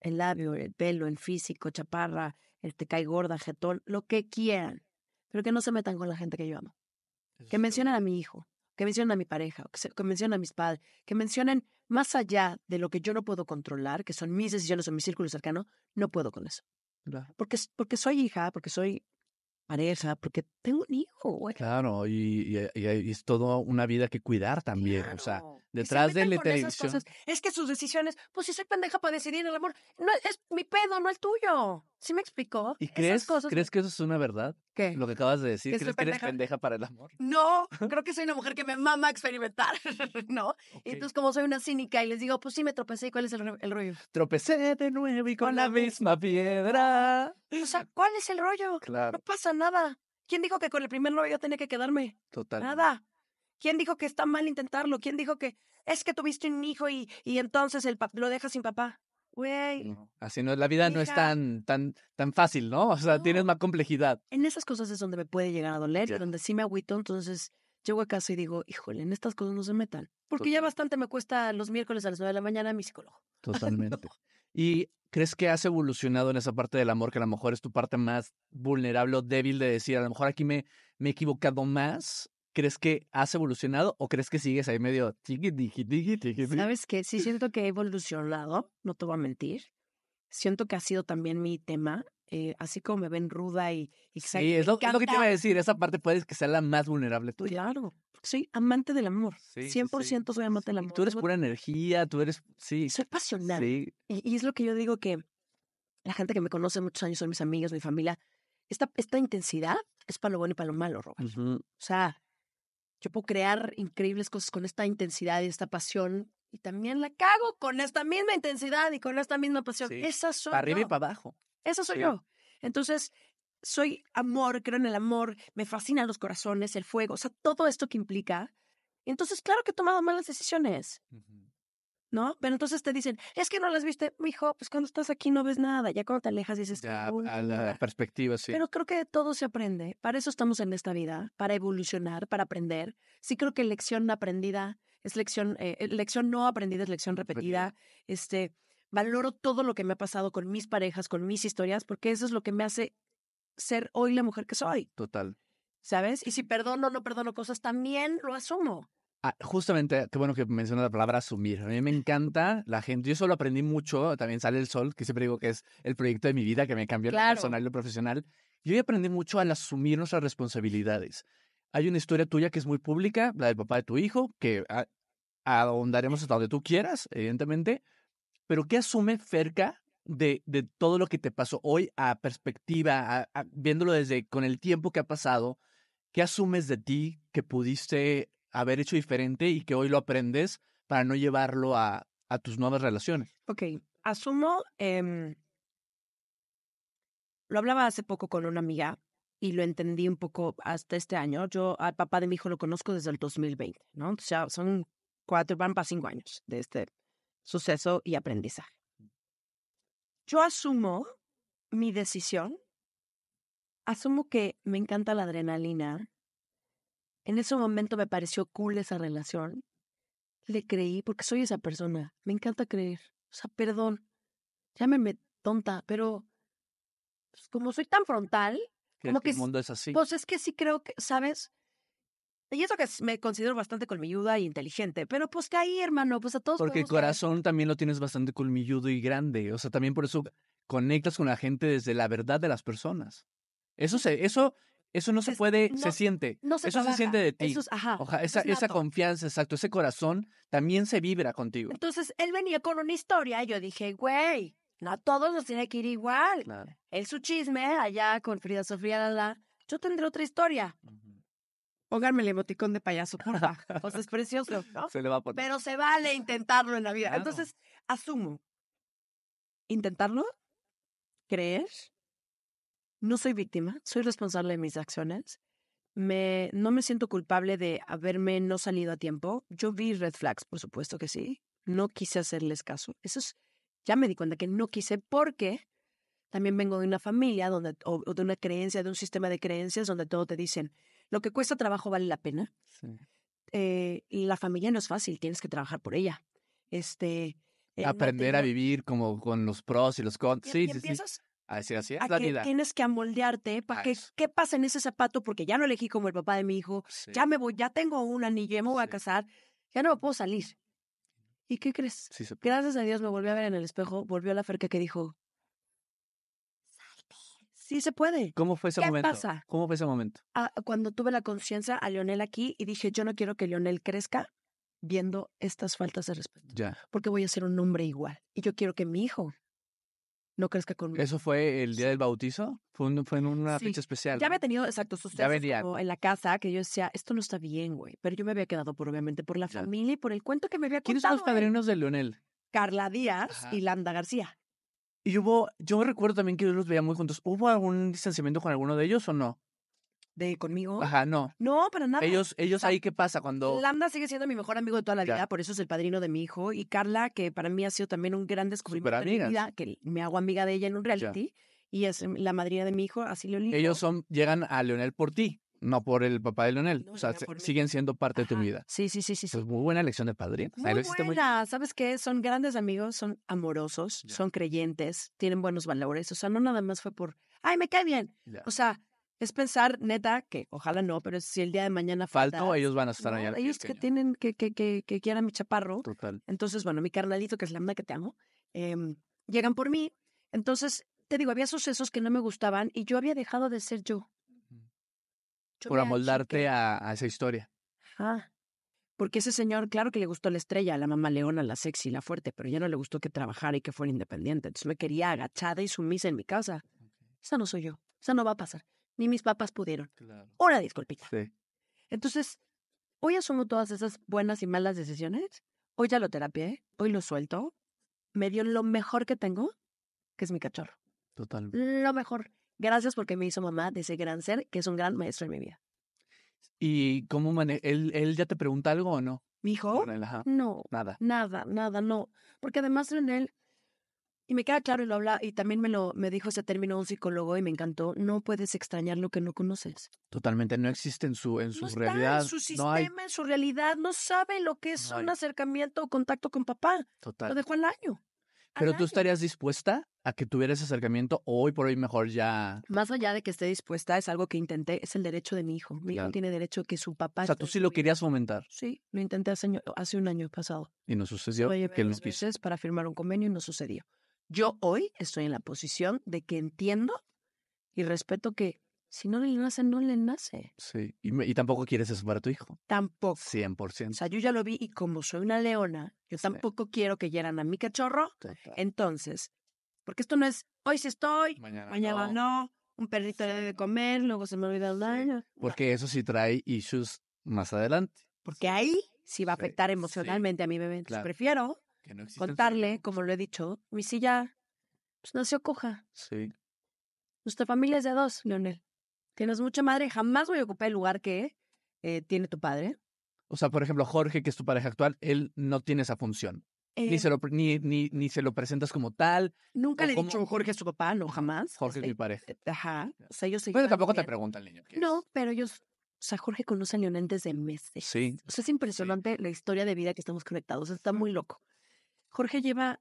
El labio, el pelo, el físico, chaparra, el te cae gorda, jetón, lo que quieran, pero que no se metan con la gente que yo amo. que mencionen a mi hijo, que mencionen a mi pareja, que, que mencionen a mis padres, que mencionen más allá de lo que yo no puedo controlar, que son mis decisiones o mi círculo cercano, no puedo con eso. Porque, porque soy hija, porque soy pareja, porque tengo un hijo, Claro, y, y, es toda una vida que cuidar también. O sea, detrás de la televisión. es que sus decisiones, pues si soy pendeja para decidir el amor, no es mi pedo, no el tuyo. ¿Sí me explicó? ¿Y crees, crees que eso es una verdad? ¿Qué? Lo que acabas de decir, ¿Que ¿crees que eres pendeja para el amor? No, creo que soy una mujer que me mama experimentar, ¿no? Y entonces, como soy una cínica y les digo, pues sí, me tropecé, ¿y cuál es el, rollo? Tropecé de nuevo y con, la, misma piedra. O sea, ¿cuál es el rollo? Claro. No pasa nada. ¿Quién dijo que con el primer novio tenía que quedarme? Total. Nada. ¿Quién dijo que está mal intentarlo? ¿Quién dijo que es que tuviste un hijo y, entonces lo dejas sin papá? Güey. así la vida no es tan, tan, tan fácil, ¿no? O sea, tienes más complejidad. En esas cosas es donde me puede llegar a doler, donde sí me agüito, entonces llego a casa y digo, híjole, en estas cosas no se metan. Porque ya bastante me cuesta los miércoles a las nueve de la mañana mi psicólogo. Totalmente. ¿Y crees que has evolucionado en esa parte del amor que a lo mejor es tu parte más vulnerable o débil de decir, a lo mejor aquí me, me he equivocado más ¿Crees que has evolucionado o crees que sigues ahí medio chiqui ¿Sabes qué? Sí siento que he evolucionado, no te voy a mentir. Siento que ha sido también mi tema, eh, así como me ven ruda y... y sí, es, lo, que te iba a decir, esa parte puede que sea la más vulnerable tuya. Claro, soy amante del amor, 100% soy amante del amor. Tú eres pura energía, tú eres... Sí. Soy pasional. Y, y es lo que yo digo que la gente que me conoce muchos años son mis amigas, mi familia. Esta, esta intensidad es para lo bueno y para lo malo, Robert. O sea, puedo crear increíbles cosas con esta intensidad y esta pasión y también la cago con esta misma intensidad y con esta misma pasión. Esa soy para arriba y para abajo. Esa soy yo. Entonces, soy amor, creo en el amor, me fascinan los corazones, el fuego, o sea, todo esto que implica. Entonces, claro que he tomado malas decisiones. ¿no? Pero entonces te dicen, es que no las viste, mijo, pues cuando estás aquí no ves nada, ya cuando te alejas dices... Ya, a la perspectiva, sí. Pero creo que todo se aprende, para eso estamos en esta vida, para evolucionar, para aprender. Sí creo que lección aprendida es lección, eh, eh, lección no aprendida es lección repetida, este... Valoro todo lo que me ha pasado con mis parejas, con mis historias, porque eso es lo que me hace ser hoy la mujer que soy. Total. ¿Sabes? Y si perdono o no perdono cosas, también lo asumo. Ah, justamente, qué bueno que mencionas la palabra asumir. A mí me encanta la gente. Yo solo aprendí mucho, también sale el sol, que siempre digo que es el proyecto de mi vida que me cambió claro. el personal y lo profesional. Yo aprendí mucho al asumir nuestras responsabilidades. Hay una historia tuya que es muy pública, la del papá de tu hijo, que ahondaremos hasta donde tú quieras, evidentemente. Pero ¿qué asume cerca de, todo lo que te pasó hoy a perspectiva, viéndolo desde con el tiempo que ha pasado? ¿Qué asumes de ti que pudiste haber hecho diferente y que hoy lo aprendes para no llevarlo a, tus nuevas relaciones. Ok, asumo, em lo hablaba hace poco con una amiga y lo entendí un poco hasta este año. Yo al papá de mi hijo lo conozco desde el 2020, ¿no? O sea, son cuatro, van para cinco años de este suceso y aprendizaje. Yo asumo mi decisión, asumo que me encanta la adrenalina, en ese momento me pareció cool esa relación. Le creí porque soy esa persona. Me encanta creer. O sea, perdón. Llámeme tonta, pero pues, como soy tan frontal, como que, el mundo es así. Pues es que sí creo que, ¿sabes? Y eso que me considero bastante colmilluda e inteligente, pero pues caí hermano, pues a todos. Porque el corazón también lo tienes bastante colmilludo y grande. O sea, también por eso conectas con la gente desde la verdad de las personas. Eso, se, eso eso no se, puede, se siente. eso se siente de ti. esa, esa confianza, exacto, ese corazón también se vibra contigo. Entonces, él venía con una historia y yo dije, güey, no a todos nos tiene que ir igual. Claro. Él su chisme allá con Frida Sofía, la, yo tendré otra historia. el emoticón de payaso, porfa. pues es precioso, Se le va a Pero se vale intentarlo en la vida. Entonces, asumo. Intentarlo, crees no soy víctima, soy responsable de mis acciones. Me, no me siento culpable de haberme no salido a tiempo. Yo vi red flags, por supuesto que sí. No quise hacerles caso. Eso es, ya me di cuenta que no quise porque también vengo de una familia donde, o, de una creencia, de un sistema de creencias donde todo te dicen, lo que cuesta trabajo vale la pena. y eh, la familia no es fácil, tienes que trabajar por ella. Este, eh, aprender a vivir como con los pros y los cons. Sí, sí, a decir así, que Tienes que amoldearte para que qué pasa en ese zapato, porque ya no elegí como el papá de mi hijo, ya me voy, ya tengo un anillo, ya me voy a casar, ya no me puedo salir. ¿Y qué crees? Gracias a Dios me volvió a ver en el espejo, volvió a la ferca que dijo, Sí se puede. ¿Cómo fue ese ¿Qué momento? pasa? ¿Cómo fue ese momento? Ah, cuando tuve la conciencia a Lionel aquí y dije, yo no quiero que Lionel crezca viendo estas faltas de respeto. Ya. Porque voy a ser un hombre igual. Y yo quiero que mi hijo no crezca conmigo. ¿Eso fue el día del bautizo? ¿Fue, fue en una fecha especial? Ya había tenido, exacto, sucesos en la casa que yo decía, esto no está bien, güey. Pero yo me había quedado, por obviamente, por la familia y por el cuento que me había contado. ¿Quiénes son los ¿eh? padrinos de Leonel? Carla Díaz y Landa García. Y hubo, yo recuerdo también que yo los veía muy juntos. ¿Hubo algún distanciamiento con alguno de ellos o no? de conmigo. Ajá, no. No, para nada. Ellos, ellos ahí, ¿qué pasa cuando...? Lambda sigue siendo mi mejor amigo de toda la vida, por eso es el padrino de mi hijo. Y Carla, que para mí ha sido también un gran descubrimiento de mi vida, que me hago amiga de ella en un reality. Y es la madrina de mi hijo, así Leonel. Ellos son, llegan a Leonel por ti, no por el papá de Leonel. o sea, siguen siendo parte de tu vida. Sí, sí, sí, sí. Es muy buena elección de padrino. Muy ¿Sabes qué? Son grandes amigos, son amorosos, son creyentes, tienen buenos valores. O sea, no nada más fue por, ay, me cae bien. O sea, es pensar, neta, que ojalá no, pero si el día de mañana falta. Falto, ellos van a estar allá. Ellos que tienen, que, que, que, quieran mi chaparro. Total. Entonces, bueno, mi carnalito, que es la manda que te amo, em, llegan por mí. Entonces, te digo, había sucesos que no me gustaban y yo había dejado de ser yo. por amoldarte a, esa historia. Ajá. Porque ese señor, claro que le gustó la estrella, la mamá leona, la sexy, la fuerte, pero ya no le gustó que trabajara y que fuera independiente. Entonces me quería agachada y sumisa en mi casa. Esa no soy yo. Esa no va a pasar ni mis papás pudieron. Claro. Una disculpita. Sí. Entonces, hoy asumo todas esas buenas y malas decisiones. Hoy ya lo terapié, hoy lo suelto. Me dio lo mejor que tengo, que es mi cachorro. Totalmente. Lo mejor. Gracias porque me hizo mamá de ese gran ser que es un gran maestro en mi vida. ¿Y cómo maneja? ¿Él, ¿Él ya te pregunta algo o no? ¿Mi hijo? No. Nada. Nada, nada, no. Porque además en él y me queda claro y lo habla, y también me lo me dijo ese término un psicólogo y me encantó, no puedes extrañar lo que no conoces. Totalmente, no existe en su, en su realidad. en su sistema, en su realidad, no sabe lo que es un acercamiento o contacto con papá. Total. Lo dejó al año. Pero tú estarías dispuesta a que tuviera ese acercamiento hoy por hoy mejor ya. Más allá de que esté dispuesta, es algo que intenté, es el derecho de mi hijo. Mi hijo tiene derecho que su papá. O sea, tú sí lo querías fomentar. Sí, lo intenté hace, un año pasado. Y no sucedió. que él no Para firmar un convenio y no sucedió. Yo hoy estoy en la posición de que entiendo y respeto que si no le nace, no le nace. Sí, y, tampoco quieres eso para tu hijo. Tampoco. 100%. O sea, yo ya lo vi y como soy una leona, yo tampoco quiero que hieran a mi cachorro. Entonces, porque esto no es hoy sí estoy, mañana, no. un perrito le debe comer, luego se me olvida el daño. Porque eso sí trae issues más adelante. Porque ahí sí va a afectar emocionalmente a mi bebé. Entonces prefiero Contarle, como lo he dicho, mi silla pues, se coja. Sí. Nuestra familia es de dos, Leonel. Tienes mucha madre, jamás voy a ocupar el lugar que eh, tiene tu padre. O sea, por ejemplo, Jorge, que es tu pareja actual, él no tiene esa función. ni, se eh. lo, ni, ni, ni, se lo presentas como tal. Nunca le he dicho Jorge es tu papá, no, jamás. Jorge es mi pareja. Eh, ajá. O sea, yo Pero tampoco te pregunta el niño. no, pero ellos. O sea, Jorge conoce a Leonel desde meses. Sí. O sea, es impresionante la historia de vida que estamos conectados. Está muy loco. Jorge lleva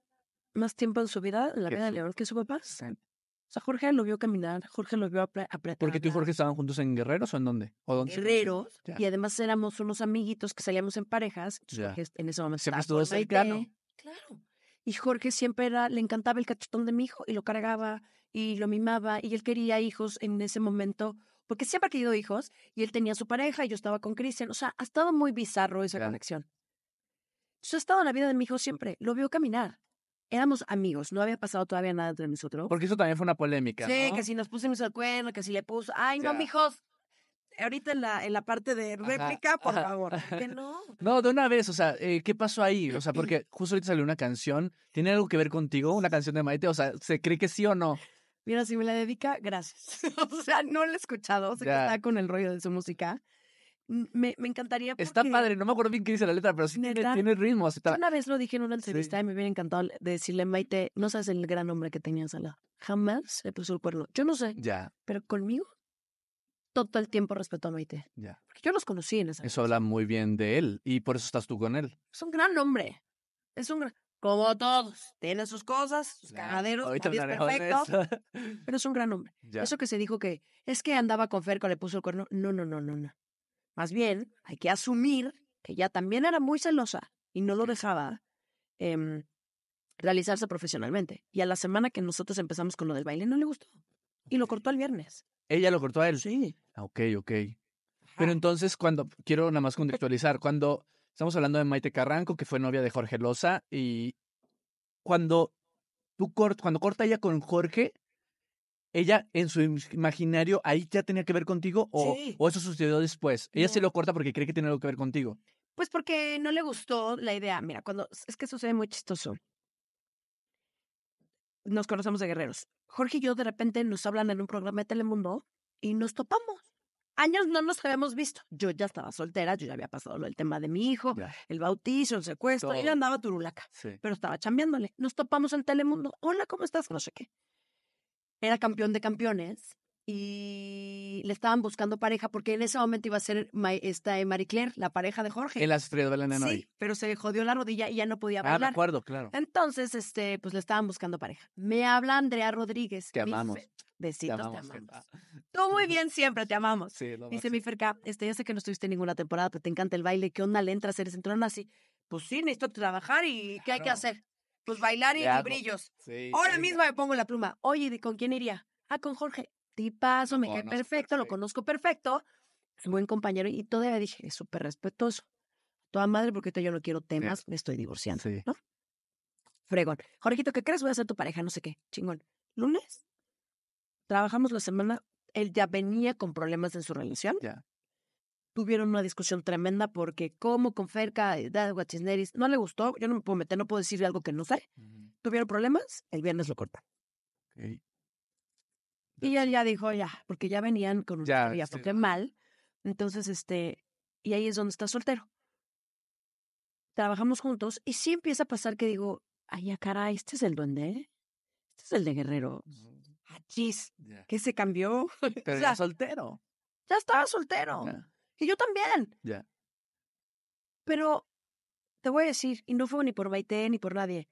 más tiempo en su vida, en la vida de León, que su papá. O sea, Jorge lo vio caminar, Jorge lo vio apretar. ¿Porque tú y Jorge estaban juntos en Guerreros o en dónde? Guerreros. Y además éramos unos amiguitos que salíamos en parejas. en ese momento siempre estuvo Claro. Y Jorge siempre era, le encantaba el cachetón de mi hijo y lo cargaba y lo mimaba y él quería hijos en ese momento porque siempre ha querido hijos y él tenía su pareja y yo estaba con Cristian. O sea, ha estado muy bizarro esa conexión. Yo he estado en la vida de mi hijo siempre, lo vio caminar. Éramos amigos, no había pasado todavía nada entre nosotros. Porque eso también fue una polémica. Sí, que si nos pusimos el acuerdo, que si le puso, ay, no, mijos. Ahorita en la, en la parte de réplica, por favor. Que no. No, de una vez, o sea, eh, ¿qué pasó ahí? O sea, porque justo ahorita salió una canción. ¿Tiene algo que ver contigo? Una canción de Maite, o sea, ¿se cree que sí o no? Mira, si me la dedica, gracias. o sea, no la he escuchado, o que está con el rollo de su música, me, encantaría. Está padre, no me acuerdo bien qué dice la letra, pero sí tiene, ritmo. una vez lo dije en una entrevista y me hubiera encantado decirle, Maite, no sabes el gran hombre que tenía al lado. Jamás le puso el cuerno. Yo no sé. Ya. Pero conmigo todo el tiempo respeto a Maite. Ya. Porque yo los conocí en esa. Eso habla muy bien de él y por eso estás tú con él. Es un gran hombre. Es un gran. Como todos. Tiene sus cosas, sus cagaderos. Pero es un gran hombre. Eso que se dijo que es que andaba con Fer le puso el cuerno. no, no, no, no. Más bien, hay que asumir que ella también era muy celosa y no lo dejaba em, realizarse profesionalmente. Y a la semana que nosotros empezamos con lo del baile, no le gustó. Y lo cortó el viernes. ¿Ella lo cortó a él? Sí. Ah, ok, ok. Pero entonces, cuando, quiero nada más contextualizar, cuando estamos hablando de Maite Carranco, que fue novia de Jorge Loza, y cuando tú cort, cuando corta ella con Jorge, ella en su imaginario ahí ya tenía que ver contigo o, eso sucedió después. Ella se lo corta porque cree que tiene algo que ver contigo. Pues porque no le gustó la idea. Mira, cuando es que sucede muy chistoso. Nos conocemos de guerreros. Jorge y yo de repente nos hablan en un programa de Telemundo y nos topamos. Años no nos habíamos visto. Yo ya estaba soltera, yo ya había pasado el tema de mi hijo, el bautizo, el secuestro, y andaba turulaca. Pero estaba chambeándole. Nos topamos en Telemundo. Hola, ¿cómo estás? No sé qué era campeón de campeones y le estaban buscando pareja porque en ese momento iba a ser esta eh, Marie Claire, la pareja de Jorge. El astro de la Sí, pero se jodió la rodilla y ya no podía bailar. Ah, de acuerdo, claro. Entonces, este, pues le estaban buscando pareja. Me habla Andrea Rodríguez. Te amamos. Besitos, te amamos. Tú muy bien siempre, te amamos. Dice mi Ferca, este, ya sé que no estuviste en ninguna temporada, pero te encanta el baile. ¿Qué onda le entras? ¿Eres entrona así? Pues sí, necesito trabajar y ¿qué hay que hacer? pues bailar y, brillos. Ahora mismo me pongo la pluma. Oye, ¿con quién iría? Ah, con Jorge. Tipazo, me cae perfecto, lo conozco perfecto. Es un buen compañero y todavía dije, es súper respetuoso. Toda madre, porque yo no quiero temas, me estoy divorciando, ¿no? Fregón. Jorgeito ¿qué crees? Voy a ser tu pareja, no sé qué. Chingón. ¿Lunes? Trabajamos la semana. Él ya venía con problemas en su relación. Ya tuvieron una discusión tremenda porque como con Ferca, eh, Guachisneris, no le gustó, yo no me puedo meter, no puedo decirle algo que no sé. Tuvieron problemas, el viernes lo corta. Y él pues. ya dijo, ya, porque ya venían con un ya, día, porque mal. Entonces, este, y ahí es donde está soltero. Trabajamos juntos y sí empieza a pasar que digo, ay, ya caray, este es el duende, este es el de Guerrero. Ah, chis, que se cambió. Pero soltero. Ya estaba soltero. Y yo también. Ya. Pero te voy a decir, y no fue ni por baite ni por nadie.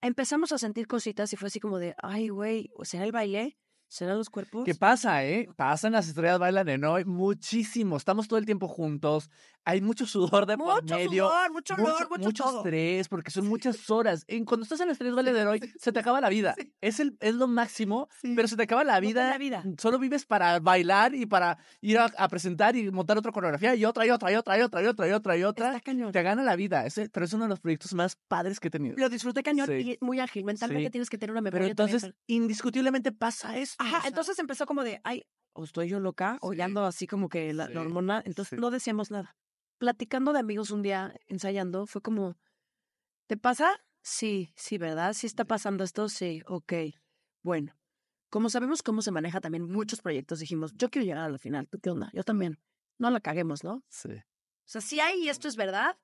Empezamos a sentir cositas y fue así como de, ay, güey, ¿será el baile? ¿Serán los cuerpos? ¿Qué pasa, eh? Pasan las estrellas, bailan en hoy muchísimo. Estamos todo el tiempo juntos hay mucho sudor de por medio. mucho sudor, mucho, estrés, porque son muchas horas. cuando estás en el estrés, Valle de hoy, se te acaba la vida. Es, el, es lo máximo, pero se te acaba la vida. la vida. Mm, solo vives para bailar y para ir a, presentar y montar otra coreografía y otra y otra y otra y otra y otra y otra y otra. Te gana la vida. pero es uno de los proyectos más padres que he tenido. Lo disfruté cañón y muy ágil. Mentalmente tienes que tener una memoria. Pero entonces, indiscutiblemente pasa eso. Ajá, entonces empezó como de, ay, o estoy yo loca, o así como que la hormona. Entonces no decíamos nada platicando de amigos un día, ensayando, fue como, ¿te pasa? Sí, sí, ¿verdad? Sí está pasando esto, sí, ok. Bueno, como sabemos cómo se maneja también muchos proyectos, dijimos, yo quiero llegar a la final, ¿tú qué onda? Yo también. No la caguemos, ¿no? Sí. O sea, si hay, y esto es verdad,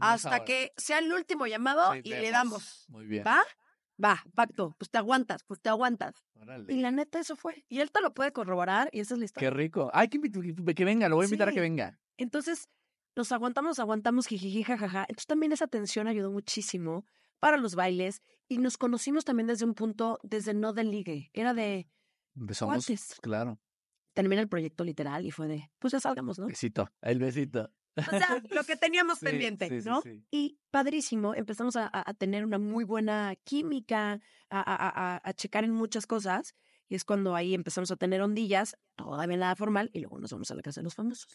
hasta que sea el último llamado y le damos. Muy bien. ¿Va? Va, pacto, pues te aguantas, pues te aguantas. Y la neta, eso fue. Y él te lo puede corroborar y esa es la Qué rico. Ay, que, que venga, lo voy a invitar a que venga. Entonces, nos aguantamos, aguantamos, jijiji, jajaja. Entonces también esa tensión ayudó muchísimo para los bailes y nos conocimos también desde un punto, desde no de ligue, era de... Empezamos, claro. Termina el proyecto literal y fue de, pues ya salgamos, ¿no? Besito, el besito. O sea, lo que teníamos pendiente, ¿no? y padrísimo, empezamos a, tener una muy buena química, a, a checar en muchas cosas. Y es cuando ahí empezamos a tener ondillas, todavía nada formal, y luego nos vamos a la casa de los famosos.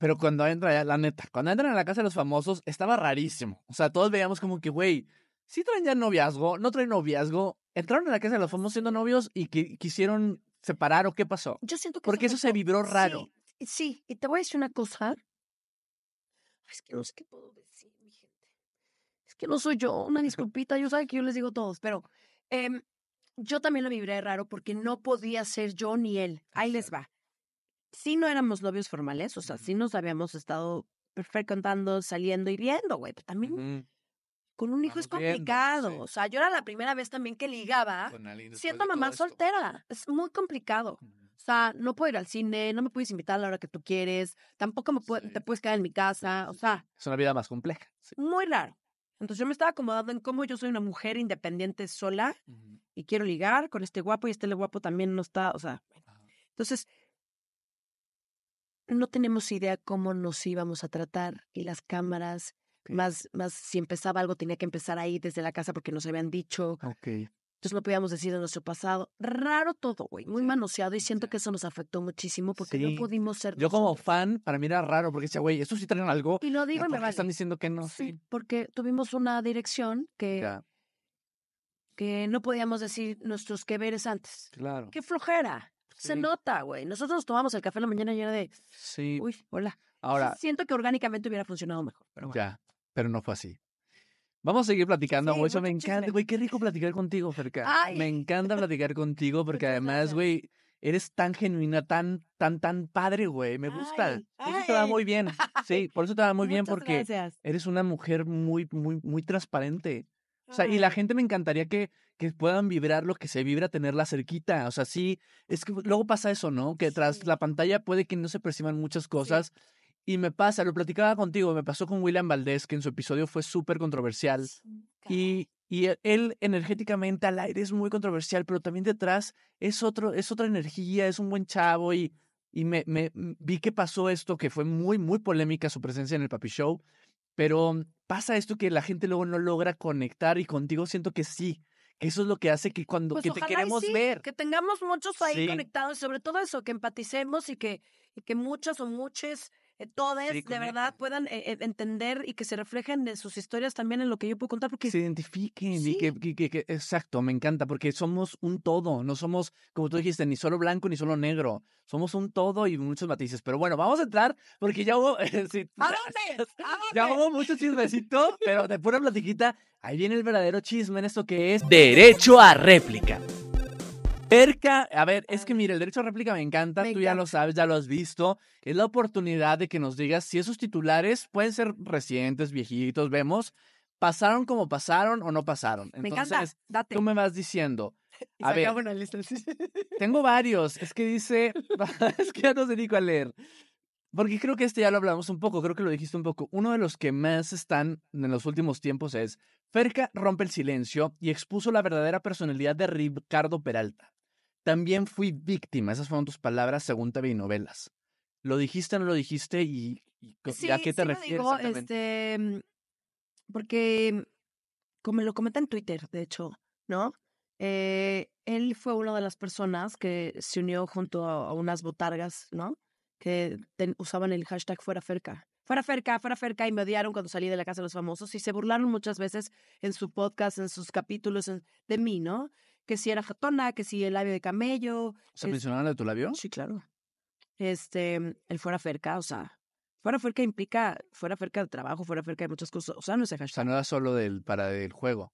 Pero cuando entra la neta, cuando entran a la casa de los famosos, estaba rarísimo. O sea, todos veíamos como que, güey, si traen ya noviazgo, no traen noviazgo. Entraron a la casa de los famosos siendo novios y que quisieron separar o qué pasó. Yo siento que. Porque eso, se vibró raro. Sí, y te voy a decir una cosa. Es que no sé qué puedo decir, mi gente. Es que no soy yo, una disculpita. Yo sé que yo les digo todos, pero em, yo también lo vibré raro porque no podía ser yo ni él. Ahí les va sí no éramos novios formales, o sea, sí nos habíamos estado frecuentando, saliendo y viendo, güey, pero pues, también con un hijo es complicado. O sea, yo era la primera vez también que ligaba siendo mamá soltera. Es muy complicado. O sea, no puedo ir al cine, no me puedes invitar a la hora que tú quieres, tampoco me te puedes quedar en mi casa, o sea. Es una vida más compleja. Muy raro. Entonces yo me estaba acomodando en cómo yo soy una mujer independiente sola y quiero ligar con este guapo y este guapo también no está, o sea. Entonces, no tenemos idea cómo nos íbamos a tratar y las cámaras, más, más si empezaba algo tenía que empezar ahí desde la casa porque nos habían dicho. Entonces no podíamos decir de nuestro pasado. Raro todo, güey. Muy manoseado y siento que eso nos afectó muchísimo porque no pudimos ser. Yo como fan, para mí era raro porque decía, güey, eso sí traen algo. Y lo digo y me Están diciendo que no. Sí, porque tuvimos una dirección que... Que no podíamos decir nuestros que veres antes. Claro. ¡Qué flojera! se nota, güey. Nosotros tomamos el café en la mañana lleno de. Sí. Uy, hola. Ahora. Siento que orgánicamente hubiera funcionado mejor, pero bueno. Ya, pero no fue así. Vamos a seguir platicando, Eso me encanta, güey. Qué rico platicar contigo, Ferca. Me encanta platicar contigo porque además, güey, eres tan genuina, tan, tan, tan padre, güey. Me gusta. Eso te va muy bien. Sí, por eso te va muy bien porque eres una mujer muy, muy, muy transparente. O sea, y la gente me encantaría que, puedan vibrar lo que se vibra tenerla cerquita. O sea, sí, es que luego pasa eso, ¿no? Que tras la pantalla puede que no se perciban muchas cosas. Y me pasa, lo platicaba contigo, me pasó con William Valdés, que en su episodio fue súper controversial. Y, y e, él energéticamente al aire es muy controversial, pero también detrás es, otro, es otra energía, es un buen chavo y, y me, me mm, vi que pasó esto, que fue muy, muy polémica su presencia en el Papi Show, pero mm, pasa esto que la gente luego no logra conectar y contigo siento que sí. eso es lo que hace que cuando pues que te queremos ver. Que tengamos muchos ahí conectados conectados, sobre todo eso, que empaticemos y que, que muchas o muchas eh, todos de verdad puedan eh, eh, entender y que se reflejen en sus historias también en lo que yo puedo contar. Porque... Se identifiquen y que, exacto, me encanta, porque somos un todo, no somos, como tú dijiste, ni solo blanco ni solo negro, somos un todo y muchos matices. Pero bueno, vamos a entrar, porque ya hubo, ya hubo muchos chismecito pero de pura platiquita, ahí viene el verdadero chisme en esto que es Derecho a réplica. Perca, a ver, es que mira, el derecho a réplica me encanta, tú ya lo sabes, ya lo has visto. Es la oportunidad de que nos digas si esos titulares pueden ser recientes, viejitos, vemos, pasaron como pasaron o no pasaron. me encanta, date. Tú me vas diciendo. a ver, tengo varios, es que dice, es que ya no dedico a leer. Porque creo que este ya lo hablamos un poco, creo que lo dijiste un poco. Uno de los que más están en los últimos tiempos es Ferca rompe el silencio y expuso la verdadera personalidad de Ricardo Peralta. También fui víctima, esas fueron tus palabras según TV y novelas. ¿Lo dijiste o no lo dijiste? ¿Y, a qué te sí refieres? este, mm, porque, como lo comenta en Twitter, de hecho, ¿no? Eh, él fue una de las personas que se unió junto a, unas botargas, ¿no? Que usaban el hashtag fuera cerca Fuera cerca fuera cerca y me odiaron cuando salí de la casa de los famosos y se burlaron muchas veces en su podcast, en sus capítulos de mí, ¿no? que si era jatona, que si el labio de camello. ¿Se mencionaba de tu labio? Sí, claro. Este, mm, el fuera cerca, o sea, fuera cerca implica fuera cerca de trabajo, fuera cerca de muchas cosas. O sea, no es O sea, no era solo del, para el juego.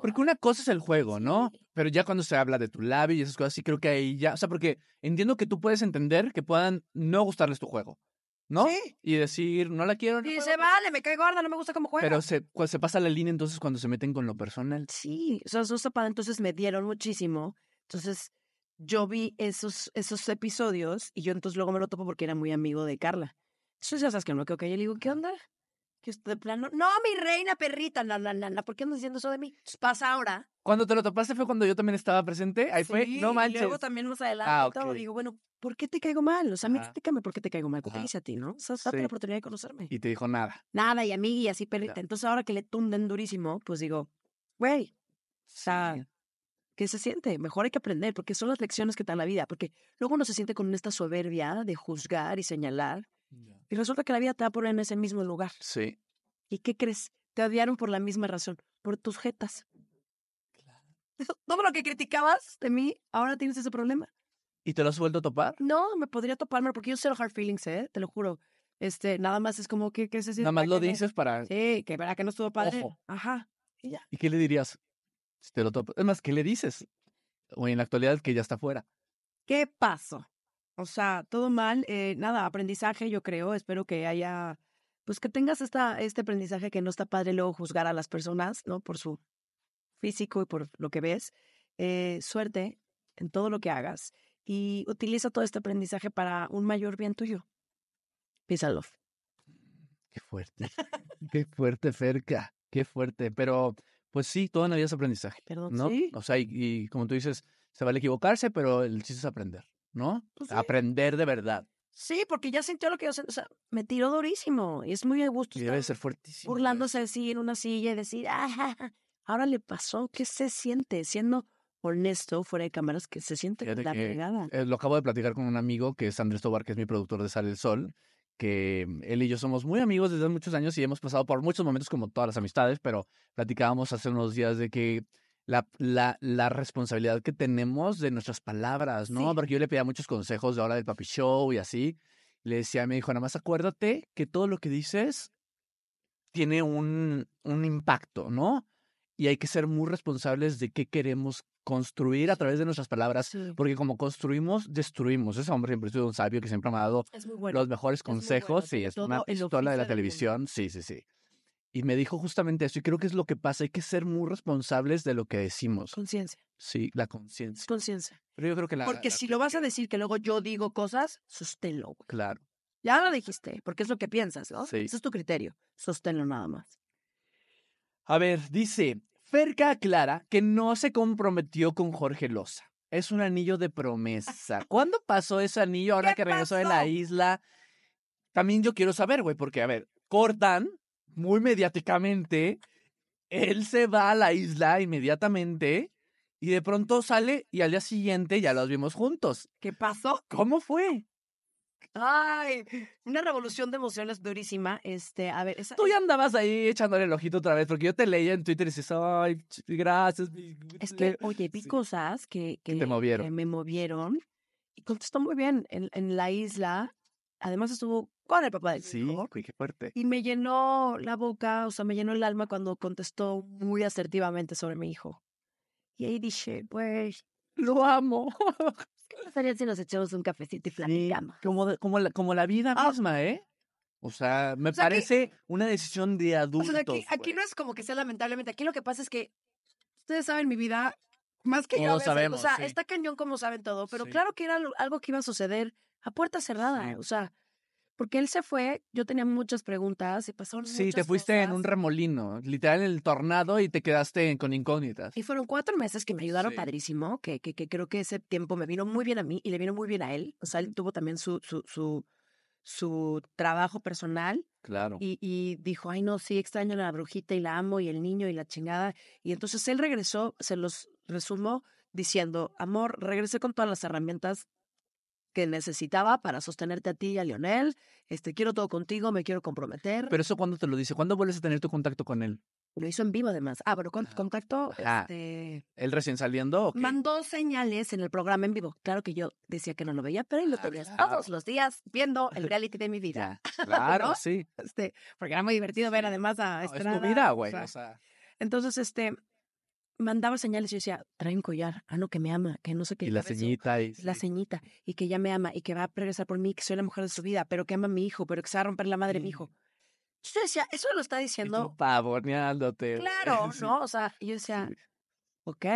Porque una cosa es el juego, ¿no? Pero ya cuando se habla de tu labio y esas cosas, sí creo que ahí ya. O sea, porque entiendo que tú puedes entender que puedan no gustarles tu juego. ¿no? Y decir, no la quiero. y dice, vale, me cae gorda, no me gusta cómo juega. Pero se, se pasa la línea entonces cuando se meten con lo personal. Sí, o sea, entonces me dieron muchísimo. Entonces yo vi esos, esos episodios y yo entonces luego me lo topo porque era muy amigo de Carla. Entonces ya sabes que no creo que ella le digo, ¿qué onda? Que usted de plano, no, mi reina perrita, la, la, la, la, ¿por qué andas diciendo eso de mí? Pues pasa ahora cuando te lo topaste fue cuando yo también estaba presente. Ahí fue, no manches. Y luego también más ah, adelante digo, bueno, ¿por qué te caigo mal? O sea, a mí por qué te caigo mal. ¿Qué te a ti, no? O sea, date la oportunidad de conocerme. Y te dijo nada. Nada, y a mí, y así perrita. Entonces, ahora que le tunden durísimo, pues digo, güey, o sea, ¿qué se siente? Mejor hay que aprender, porque son las lecciones que te dan la vida. Porque luego uno se siente con esta soberbia de juzgar y señalar. Y resulta que la vida te va a poner en ese mismo lugar. Sí. ¿Y qué crees? Te odiaron por la misma razón, por tus jetas. todo lo que criticabas de mí, ahora tienes ese problema. ¿Y te lo has vuelto a topar? No, me podría toparme porque yo sé los hard feelings, ¿eh? Te lo juro. Este, nada más es como que, ¿qué se Nada más lo dices para... Sí, que para que no estuvo padre. Ojo. Ajá. Y, qué le dirías si te lo topas? Es más, ¿qué le dices? O en la actualidad que ya está fuera. ¿Qué pasó? O sea, todo mal. Eh, nada, aprendizaje, yo creo. Espero que haya... Pues que tengas esta, este aprendizaje que no está padre luego juzgar a las personas, ¿no? Por su físico y por lo que ves. Eh, suerte en todo lo que hagas y utiliza todo este aprendizaje para un mayor bien tuyo. Peace and Qué fuerte, qué fuerte, Ferca, qué fuerte. Pero, pues sí, toda la vida es aprendizaje. Perdón, ¿no? ¿Sí? O sea, y, como tú dices, se vale equivocarse, pero el chiste es aprender, ¿no? Pues aprender de verdad. Sí, porque ya sintió lo que yo sentí. O sea, me tiró durísimo. Y es muy a gusto. Y debe ser fuertísimo. Burlándose así en una silla y decir, ah, Ahora le pasó, ¿qué se siente siendo honesto fuera de cámaras que se siente la pegada? Eh, lo acabo de platicar con un amigo que es Andrés Tobar, que es mi productor de Sale el Sol, que mm, él y yo somos muy amigos desde muchos años y hemos pasado por muchos momentos como todas las amistades, pero platicábamos hace unos días de que la, la, la responsabilidad que tenemos de nuestras palabras, ¿no? Porque yo le pedía muchos consejos de ahora del papi show y así. Le decía, me dijo, nada más acuérdate que todo lo que dices tiene un, un impacto, ¿no? y hay que ser muy responsables de qué queremos construir a través de nuestras palabras, porque como construimos, destruimos. Ese hombre siempre ha sido un sabio que siempre me ha dado los mejores consejos. sí, es una pistola de la televisión. Sí, sí, sí. Y me dijo justamente eso, y creo que es lo que pasa. Hay que ser muy responsables de lo que decimos. Conciencia. Sí, la conciencia. Conciencia. Pero yo creo que la. Porque si lo vas a decir que luego yo digo cosas, sosténlo. Claro. Ya lo dijiste, porque es lo que piensas, ¿no? Sí. Ese es tu criterio. Sosténlo nada más. A ver, dice, Ferca aclara que no se comprometió con Jorge Loza. Es un anillo de promesa. ¿Cuándo pasó ese anillo ahora que regresó de la isla? También yo quiero saber, güey, porque, a ver, cortan muy mediáticamente. Él se va a la isla inmediatamente y de pronto sale y al día siguiente ya los vimos juntos. ¿Qué pasó? ¿Cómo fue? Ay, una revolución de emociones durísima. Este, a ver, Tú ya andabas ahí echándole el ojito otra vez, porque yo te leía en Twitter y dices, ay, gracias. Es que, oye, vi cosas que, que, te movieron. me movieron y contestó muy bien en, en la isla. Además estuvo con el papá del Sí, qué fuerte. Y me llenó la boca, o sea, me llenó el alma cuando contestó muy asertivamente sobre mi hijo. Y ahí dije, pues, lo amo. ¿Qué pasaría si nos echamos un cafecito y platicamos? como, como, la, como la vida oh. misma, ¿eh? O sea, me parece una decisión de adulto. aquí, pues. no es como que sea lamentablemente. Aquí lo que pasa es que ustedes saben mi vida más que Todos yo. Sabemos, o sea, está cañón como saben todo, pero claro que era algo que iba a suceder a puerta cerrada. O sea, porque él se fue, yo tenía muchas preguntas y pasaron sí, Sí, te fuiste en un remolino, literal en el tornado y te quedaste con incógnitas. Y fueron cuatro meses que me ayudaron padrísimo, que, que, que, creo que ese tiempo me vino muy bien a mí y le vino muy bien a él. O sea, él tuvo también su, su, su, su trabajo personal. Claro. Y, y, dijo, ay no, sí, extraño a la brujita y la amo y el niño y la chingada. Y entonces él regresó, se los resumo, diciendo, amor, regresé con todas las herramientas que necesitaba para sostenerte a ti y a Lionel. Este, quiero todo contigo, me quiero comprometer. Pero eso cuándo te lo dice, ¿cuándo vuelves a tener tu contacto con él? Lo hizo en vivo además. Ah, pero ah, contacto. Este, ¿Él recién saliendo? Mandó señales en el programa en vivo. Claro que yo decía que no lo veía, pero él lo ah, tenía todos los días viendo el reality de mi vida. claro, sí. Este, porque era muy divertido ver además a Estrada. es tu vida, güey. entonces, este, mandaba señales y yo decía, trae un collar, ah, no, que me ama, que no sé qué. Y la ceñita. Y, la ceñita, y que ya me ama, y que va a regresar por mí, que soy la mujer de su vida, pero que ama a mi hijo, pero que se va a romper la madre de mi hijo. Yo decía, eso lo está diciendo. Y pavoneándote. Claro, ¿no? O sea, yo decía, ok,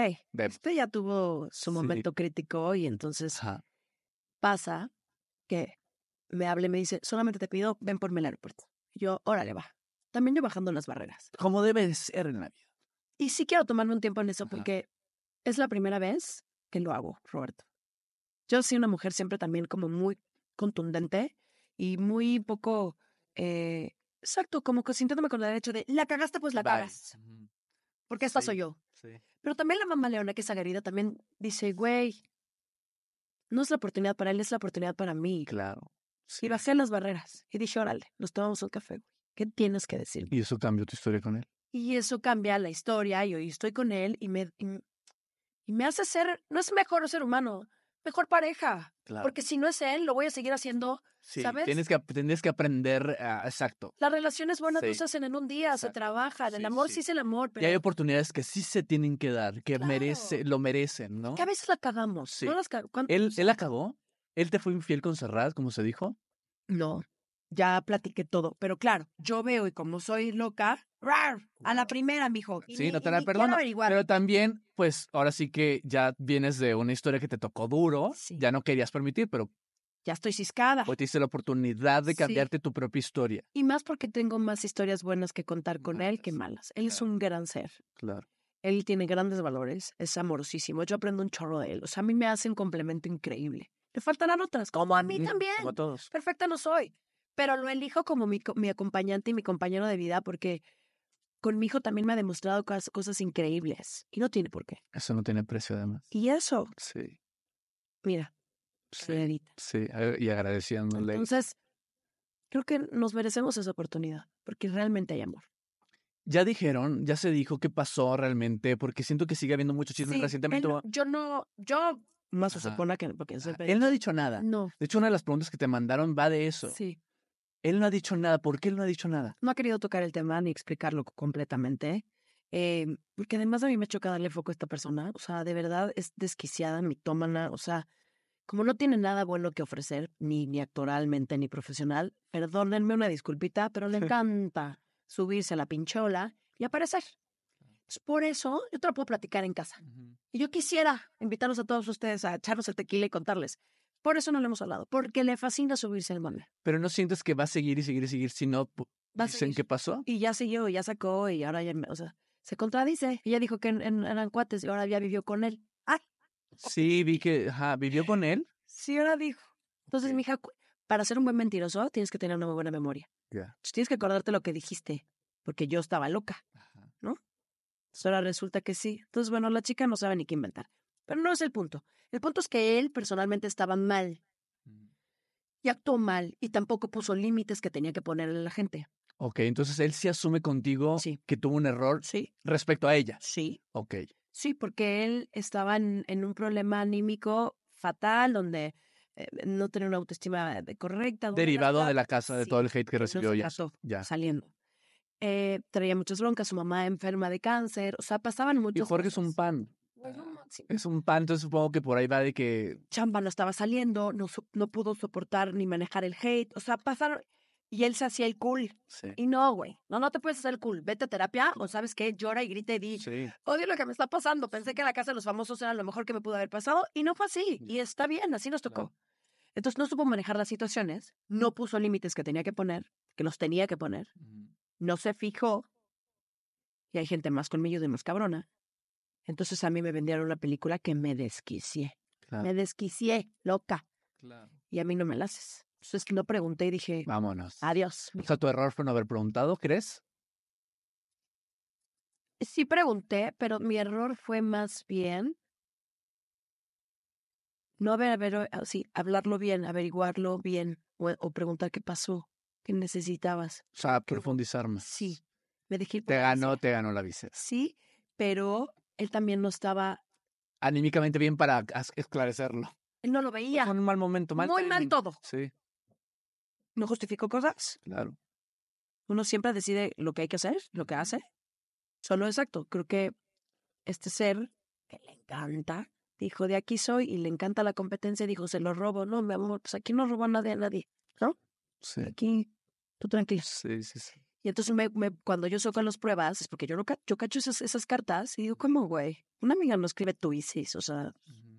usted ya tuvo su momento crítico y entonces pasa que me hable y me dice, solamente te pido, ven por mí al aeropuerto. Yo, órale, va. También yo bajando las barreras. Como debe ser en la vida. Y sí quiero tomarme un tiempo en eso porque es la primera vez que lo hago, Roberto. Yo soy una mujer siempre también como muy contundente y muy poco, eh, exacto, como que sintiéndome con el derecho de, la cagaste, pues la cagas. Porque esta soy yo. Pero también la mamá Leona, que es agarida, también dice, güey, no es la oportunidad para él, es la oportunidad para mí. Claro. Y bajé las barreras y dije, órale, nos tomamos un café, güey. ¿Qué tienes que decir? ¿Y eso cambió tu historia con él? Y eso cambia la historia y hoy estoy con él y me, y, me hace ser, no es mejor ser humano, mejor pareja. Porque si no es él, lo voy a seguir haciendo, sí, ¿sabes? Tienes que, tienes que aprender, ah, exacto. Las relaciones buenas no se hacen en un día, se trabaja el amor sí. es el amor. Pero... Y hay oportunidades que sí se tienen que dar, que merecen, lo merecen, ¿no? Que a veces la cagamos. ¿No ¿Él, ¿Él la cagó? ¿Él te fue infiel con Serrat, como se dijo? No, ya platiqué todo. Pero claro, yo veo y como soy loca, a la primera, mijo. sí, no te la perdono. Pero también, pues, ahora sí que ya vienes de una historia que te tocó duro. Ya no querías permitir, pero ya estoy ciscada. Pues hice la oportunidad de cambiarte tu propia historia. Y más porque tengo más historias buenas que contar con él que malas. Él es un gran ser. Claro. Él tiene grandes valores, es amorosísimo. Yo aprendo un chorro de él. O sea, a mí me hace un complemento increíble. Le faltarán otras, como a mí también. Como a todos. Perfecta no soy. Pero lo elijo como mi, mi acompañante y mi compañero de vida porque con mi hijo también me ha demostrado cosas, increíbles y no tiene por qué. Eso no tiene precio además. Y eso. Sí. Mira. Sí, sí, y agradeciéndole. Entonces, creo que nos merecemos esa oportunidad porque realmente hay amor. Ya dijeron, ya se dijo qué pasó realmente, porque siento que sigue habiendo mucho chisme recientemente. yo no, yo más se supone que porque ah, Él no ha dicho nada. No. De hecho, una de las preguntas que te mandaron va de eso. Sí. Él no ha dicho nada. ¿Por qué él no ha dicho nada? No ha querido tocar el tema ni explicarlo completamente. Eh, porque además a mí me choca darle foco a esta persona. O sea, de verdad es desquiciada, mitómana. O sea, como no tiene nada bueno que ofrecer, ni, ni actoralmente ni profesional, perdónenme una disculpita, pero le encanta subirse a la pinchola y aparecer. por eso yo te lo puedo platicar en casa. Y yo quisiera invitarlos a todos ustedes a echarnos el tequila y contarles. Por eso no lo hemos hablado, porque le fascina subirse al mame. Pero no sientes que va a seguir y seguir y seguir, sino, no qué pasó. Y ya siguió, y ya sacó y ahora ya, o sea, se contradice. Ella dijo que en, eran cuates y ahora ya vivió con él. ah Sí, vi que, ¿vivió con él? Sí, ahora dijo. Entonces, mi hija para ser un buen mentiroso tienes que tener una muy buena memoria. Tienes que acordarte lo que dijiste, porque yo estaba loca, ¿no? Entonces ahora resulta que sí. Entonces, bueno, la chica no sabe ni qué inventar. Pero no es el punto. El punto es que él personalmente estaba mal. Mm. Y actuó mal y tampoco puso límites que tenía que ponerle a la gente. Ok, entonces él sí asume contigo que tuvo un error respecto a ella. Sí. Ok. Sí, porque él estaba en, un problema anímico fatal donde eh, no tenía una autoestima eh, correcta. Derivado de la casa de todo el hate que recibió ya. ya, saliendo. Eh, traía muchas broncas, su mamá enferma de cáncer, o sea, pasaban muchos. Y Jorge es un pan. Pues ah, es un panto, supongo que por ahí va de que. Chamba no estaba saliendo, no, no pudo soportar ni manejar el hate. O sea, pasaron. Y él se hacía el cool. Y no, güey. No, no te puedes hacer el cool. Vete a terapia o sabes qué, llora y grita y di. Odio lo que me está pasando. Pensé que la casa de los famosos era lo mejor que me pudo haber pasado y no fue así. Mm. Y está bien, así nos tocó. Entonces no supo manejar las situaciones, no puso límites que tenía que poner, que los tenía que poner, no se fijó. Y hay gente más conmigo y más cabrona entonces a mí me vendieron una película que me desquicié. Me desquicié, loca. Y a mí no me la haces. Entonces no pregunté y dije, vámonos. Adiós. O sea, tu error fue no haber preguntado, ¿crees? Sí pregunté, pero mi error fue más bien no haber, haber ah, sí, hablarlo bien, averiguarlo bien o, preguntar qué pasó, qué necesitabas. O sea, profundizar más. Sí. Me dijiste. Te ganó, te ganó la visa. Sí, pero él también no estaba... Anímicamente bien para esclarecerlo. Él no lo veía. Fue un mal momento, mal Muy mal todo. Sí. No justificó cosas. Claro. Uno siempre decide lo que hay que hacer, lo que hace. Solo exacto. Creo que este ser que le encanta, dijo, de aquí soy y le encanta la competencia, dijo, se lo robo. No, mi amor, pues aquí no roba nadie a nadie, ¿no? Sí. Aquí, tú tranquilo. Sí, sí, sí. Y entonces me, cuando yo saco las pruebas, es porque yo, cacho esas, esas cartas y digo, ¿cómo, güey? Una amiga no escribe tu o sea,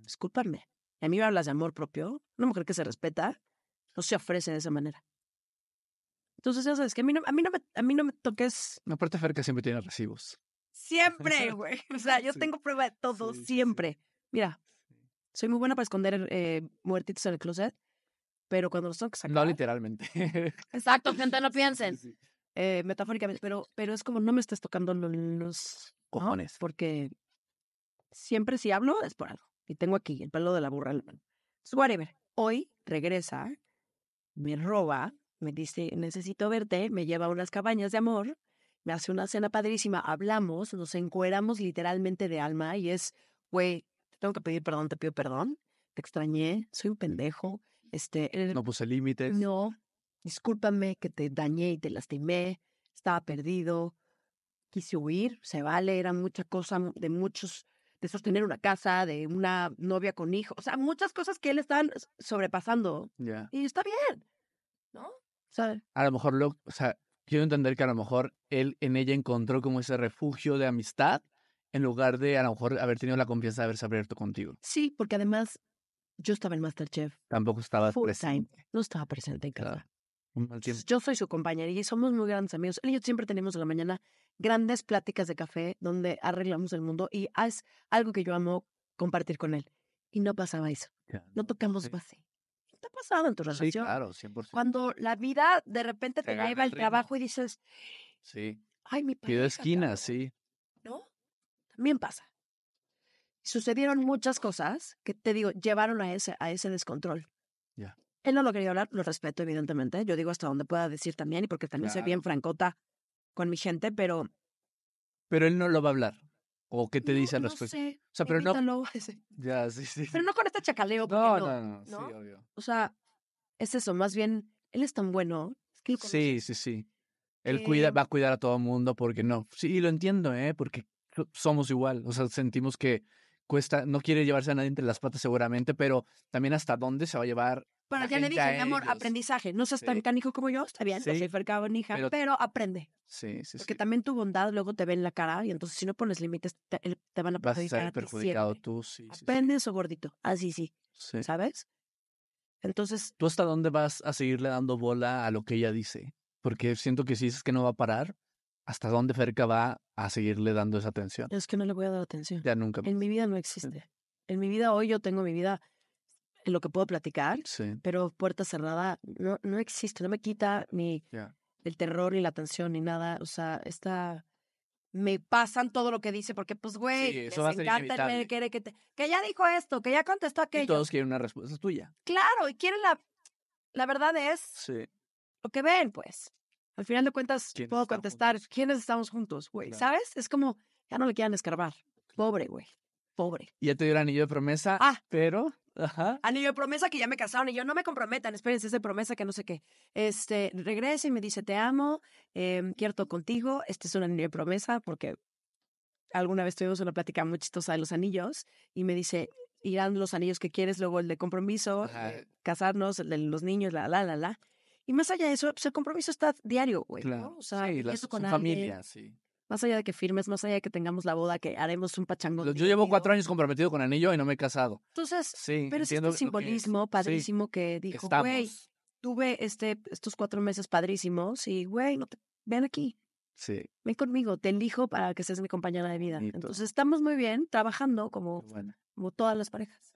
discúlpame. a mí me hablas de amor propio, una mujer que se respeta, no se ofrece de esa manera. Entonces, ya sabes que a mí no, a mí no, me, a mí no me toques. Aparte, Fer, que siempre tiene recibos. Siempre, güey. O sea, yo tengo prueba de todo, siempre. Mira, soy muy buena para esconder eh, muertitos en el closet, pero cuando los tengo que No, literalmente. Exacto, gente, no piensen. Eh, metafóricamente, pero, pero es como no me estás tocando los, cojones. Porque siempre si hablo es por algo. Y tengo aquí el palo de la burra en whatever. Hoy regresa, me roba, me dice, necesito verte, me lleva a unas cabañas de amor, me hace una cena padrísima, hablamos, nos encueramos literalmente de alma y es, güey, te tengo que pedir perdón, te pido perdón, te extrañé, soy un pendejo. Este, no puse límites. No, discúlpame que te dañé y te lastimé, estaba perdido, quise huir, se vale, era mucha cosa de muchos, de sostener una casa, de una novia con hijos, o sea, muchas cosas que él está sobrepasando. Y está bien, ¿no? ¿Sabe? A lo mejor, lo, o sea, quiero entender que a lo mejor él en ella encontró como ese refugio de amistad en lugar de a lo mejor haber tenido la confianza de haberse abierto contigo. Sí, porque además yo estaba en Masterchef. Tampoco estaba presente. No estaba presente en casa. Yo soy su compañera y somos muy grandes amigos. Él y yo siempre tenemos en la mañana grandes pláticas de café donde arreglamos el mundo y es algo que yo amo compartir con él. Y no pasaba eso. no, tocamos así. base. ¿Qué te ha pasado en tu relación? Sí, claro, 100%. Cuando la vida de repente te, te lleva al trabajo y dices, sí. ay, mi pareja. Pido esquina, sí. ¿No? También pasa. Sucedieron muchas cosas que te digo, llevaron a ese, a ese descontrol. Él no lo quería hablar, lo respeto, evidentemente. Yo digo hasta donde pueda decir también, y porque también soy bien francota con mi gente, pero. Pero él no lo va a hablar. ¿O qué te dice al respecto? sé. O sea, pero no. ya, sí, sí. Pero no con este chacaleo. No, no, no, O sea, es eso, más bien, él es tan bueno. sí, sí, sí. Él cuida, eh va a cuidar a todo el mundo porque no. Sí, lo entiendo, ¿eh? Porque somos igual. O sea, sentimos que cuesta, no quiere llevarse a nadie entre las patas seguramente, pero también hasta dónde se va a llevar bueno, ya le dije, mi amor, aprendizaje. No seas tan canijo como yo, está bien, sí. no soy pero, pero aprende. Sí, sí, Porque también tu bondad luego te ve en la cara y entonces si no pones límites te, van a perjudicar. Vas a ser perjudicado tú, sí. Aprende eso, gordito. Así ah, sí. ¿Sabes? Entonces. ¿Tú hasta dónde vas a seguirle dando bola a lo que ella dice? Porque siento que si dices que no va a parar, ¿hasta dónde Ferca va a seguirle dando esa atención? Es que no le voy a dar atención. Ya nunca. En mi vida no existe. En mi vida hoy yo tengo mi vida lo que puedo platicar, pero puerta cerrada no, no existe, no me quita ni el terror, ni la tensión, ni nada. O sea, está... Me pasan todo lo que dice, porque pues, güey, les encanta el que, que ya dijo esto, que ya contestó aquello. Y todos quieren una respuesta tuya. Claro, y quieren la... La verdad es sí. lo que ven, pues. Al final de cuentas, puedo contestar, ¿quiénes estamos juntos, güey? ¿Sabes? Es como, ya no le quieran escarbar. Pobre, güey. Pobre. Y Ya te dio el anillo de promesa, ah, pero... Ajá. Anillo de promesa que ya me casaron y yo no me comprometan, espérense, es de promesa que no sé qué. Este, regresa y me dice, te amo, eh, quiero contigo, este es un anillo de promesa porque alguna vez tuvimos una plática muy chistosa de los anillos y me dice, irán los anillos que quieres, luego el de compromiso, casarnos, los niños, la, la, la, la. Y más allá de eso, pues, el compromiso está diario, güey. Claro. O sea, eso con familia, sí. Más allá de que firmes, más allá de que tengamos la boda, que haremos un pachangón. Yo llevo cuatro años comprometido con anillo y no me he casado. Entonces, sí, pero es este simbolismo padrísimo que dijo, güey, tuve este, estos cuatro meses padrísimos y, güey, no ven aquí. Sí. Ven conmigo, te elijo para que seas mi compañera de vida. Entonces, estamos muy bien trabajando como, como todas las parejas.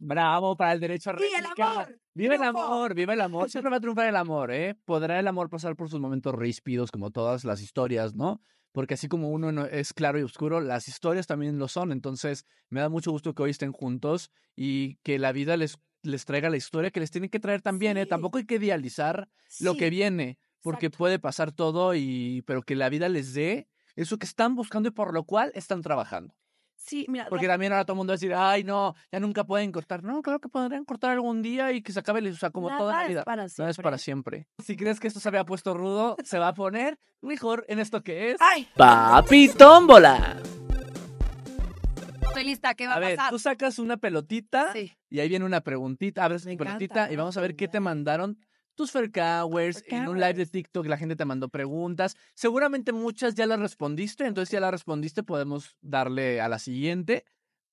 Bravo para el derecho a réplica. ¡Vive el amor! ¡Vive el amor! ¡Vive el amor! Siempre va a triunfar el amor, ¿eh? Podrá el amor pasar por sus momentos ríspidos, como todas las historias, ¿no? porque así como uno es claro y oscuro, las historias también lo son. Entonces, me da mucho gusto que hoy estén juntos y que la vida les, les traiga la historia que les tiene que traer también, ¿eh? Tampoco hay que idealizar lo que viene, porque puede pasar todo, y, pero que la vida les dé eso que están buscando y por lo cual están trabajando. Sí, mira. Porque también ahora todo el mundo va a decir, ay, no, ya nunca pueden cortar. No, creo que podrían cortar algún día y que se acabe, o sea, como toda la vida. Para No es para siempre. Si crees que esto se había puesto rudo, se va a poner mejor en esto que es. ¡Ay! Estoy lista, ¿qué va a, a ver, Tú sacas una pelotita y ahí viene una preguntita. Abres una pelotita y vamos a ver qué te mandaron tus cowers en un live de TikTok la gente te mandó preguntas. Seguramente muchas ya las respondiste, entonces si ya las respondiste podemos darle a la siguiente.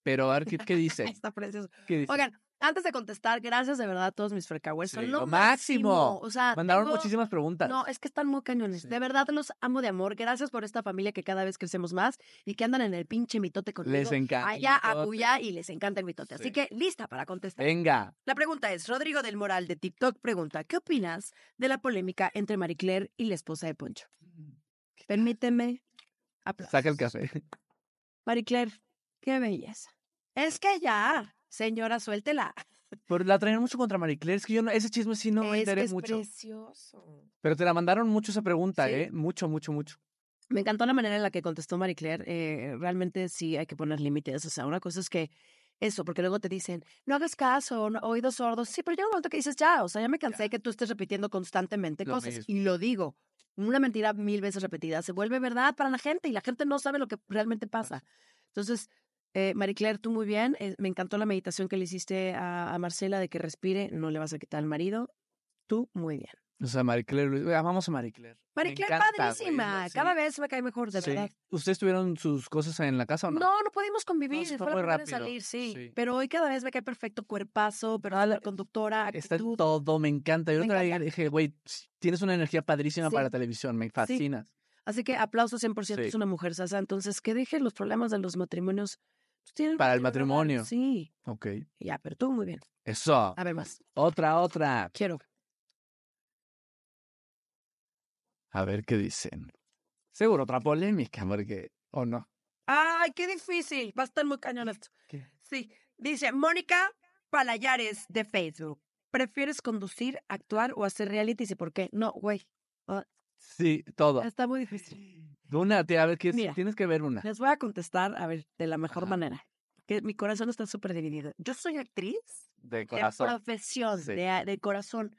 Pero a ver qué, dice. Está precioso. ¿Qué dice? Oigan, antes de contestar, gracias de verdad a todos mis frecahues. lo, máximo. O sea, mandaron muchísimas preguntas. No, es que están muy cañones. De verdad los amo de amor. Gracias por esta familia que cada vez crecemos más y que andan en el pinche mitote conmigo. Les encanta. Allá, acuya y les encanta el mitote. Así que lista para contestar. Venga. La pregunta es: Rodrigo del Moral de TikTok pregunta: ¿Qué opinas de la polémica entre Marie Claire y la esposa de Poncho? Mm, Permíteme. Aplausos. Saca el café. Marie Claire, qué belleza. Es que ya. Señora, suéltela. Pero la traen mucho contra Marie Claire. Es que yo no, ese chisme sí no me interesa mucho. es precioso. Pero te la mandaron mucho esa pregunta, ¿eh? Mucho, mucho, mucho. Me encantó la manera en la que contestó Marie Claire. Eh, realmente sí hay que poner límites. O sea, una cosa es que eso, porque luego te dicen, no hagas caso, oídos sordos. Sí, pero llega un momento que dices, ya, o sea, ya me cansé de que tú estés repitiendo constantemente cosas. Y lo digo, una mentira mil veces repetida se vuelve verdad para la gente y la gente no sabe lo que realmente pasa. Entonces, eh, Marie Claire, tú muy bien. Eh, me encantó la meditación que le hiciste a, Marcela de que respire, no le vas a quitar al marido. Tú muy bien. O sea, Marie Claire, amamos a Marie Claire. Marie Claire, padrísima. Cada vez me cae mejor, de verdad. ¿Ustedes tuvieron sus cosas en la casa o no? No, no pudimos convivir. No, fue, salir, sí. Pero hoy cada vez me cae perfecto cuerpazo, pero ah, la conductora, Está todo, me encanta. Yo otra dije, güey, tienes una energía padrísima para la televisión, me fascina. Así que aplauso 100%, es una mujer sasa. Entonces, ¿qué dije? los problemas de los matrimonios para el matrimonio. Sí. Ok. Ya, pero tú muy bien. Eso. A ver más. Otra, otra. Quiero. A ver qué dicen. Seguro otra polémica, porque. ¿O no? ¡Ay, qué difícil! Va a estar muy cañón esto. Sí. Dice Mónica Palayares de Facebook. ¿Prefieres conducir, actuar o hacer reality? y por qué? No, güey. Ah, sí, todo. Está muy difícil. Una, tía, a ver, ¿qué tienes que ver una. Les voy a contestar, a ver, de la mejor manera. Que mi corazón está súper dividido. Yo soy actriz. De corazón. De profesión, de, corazón.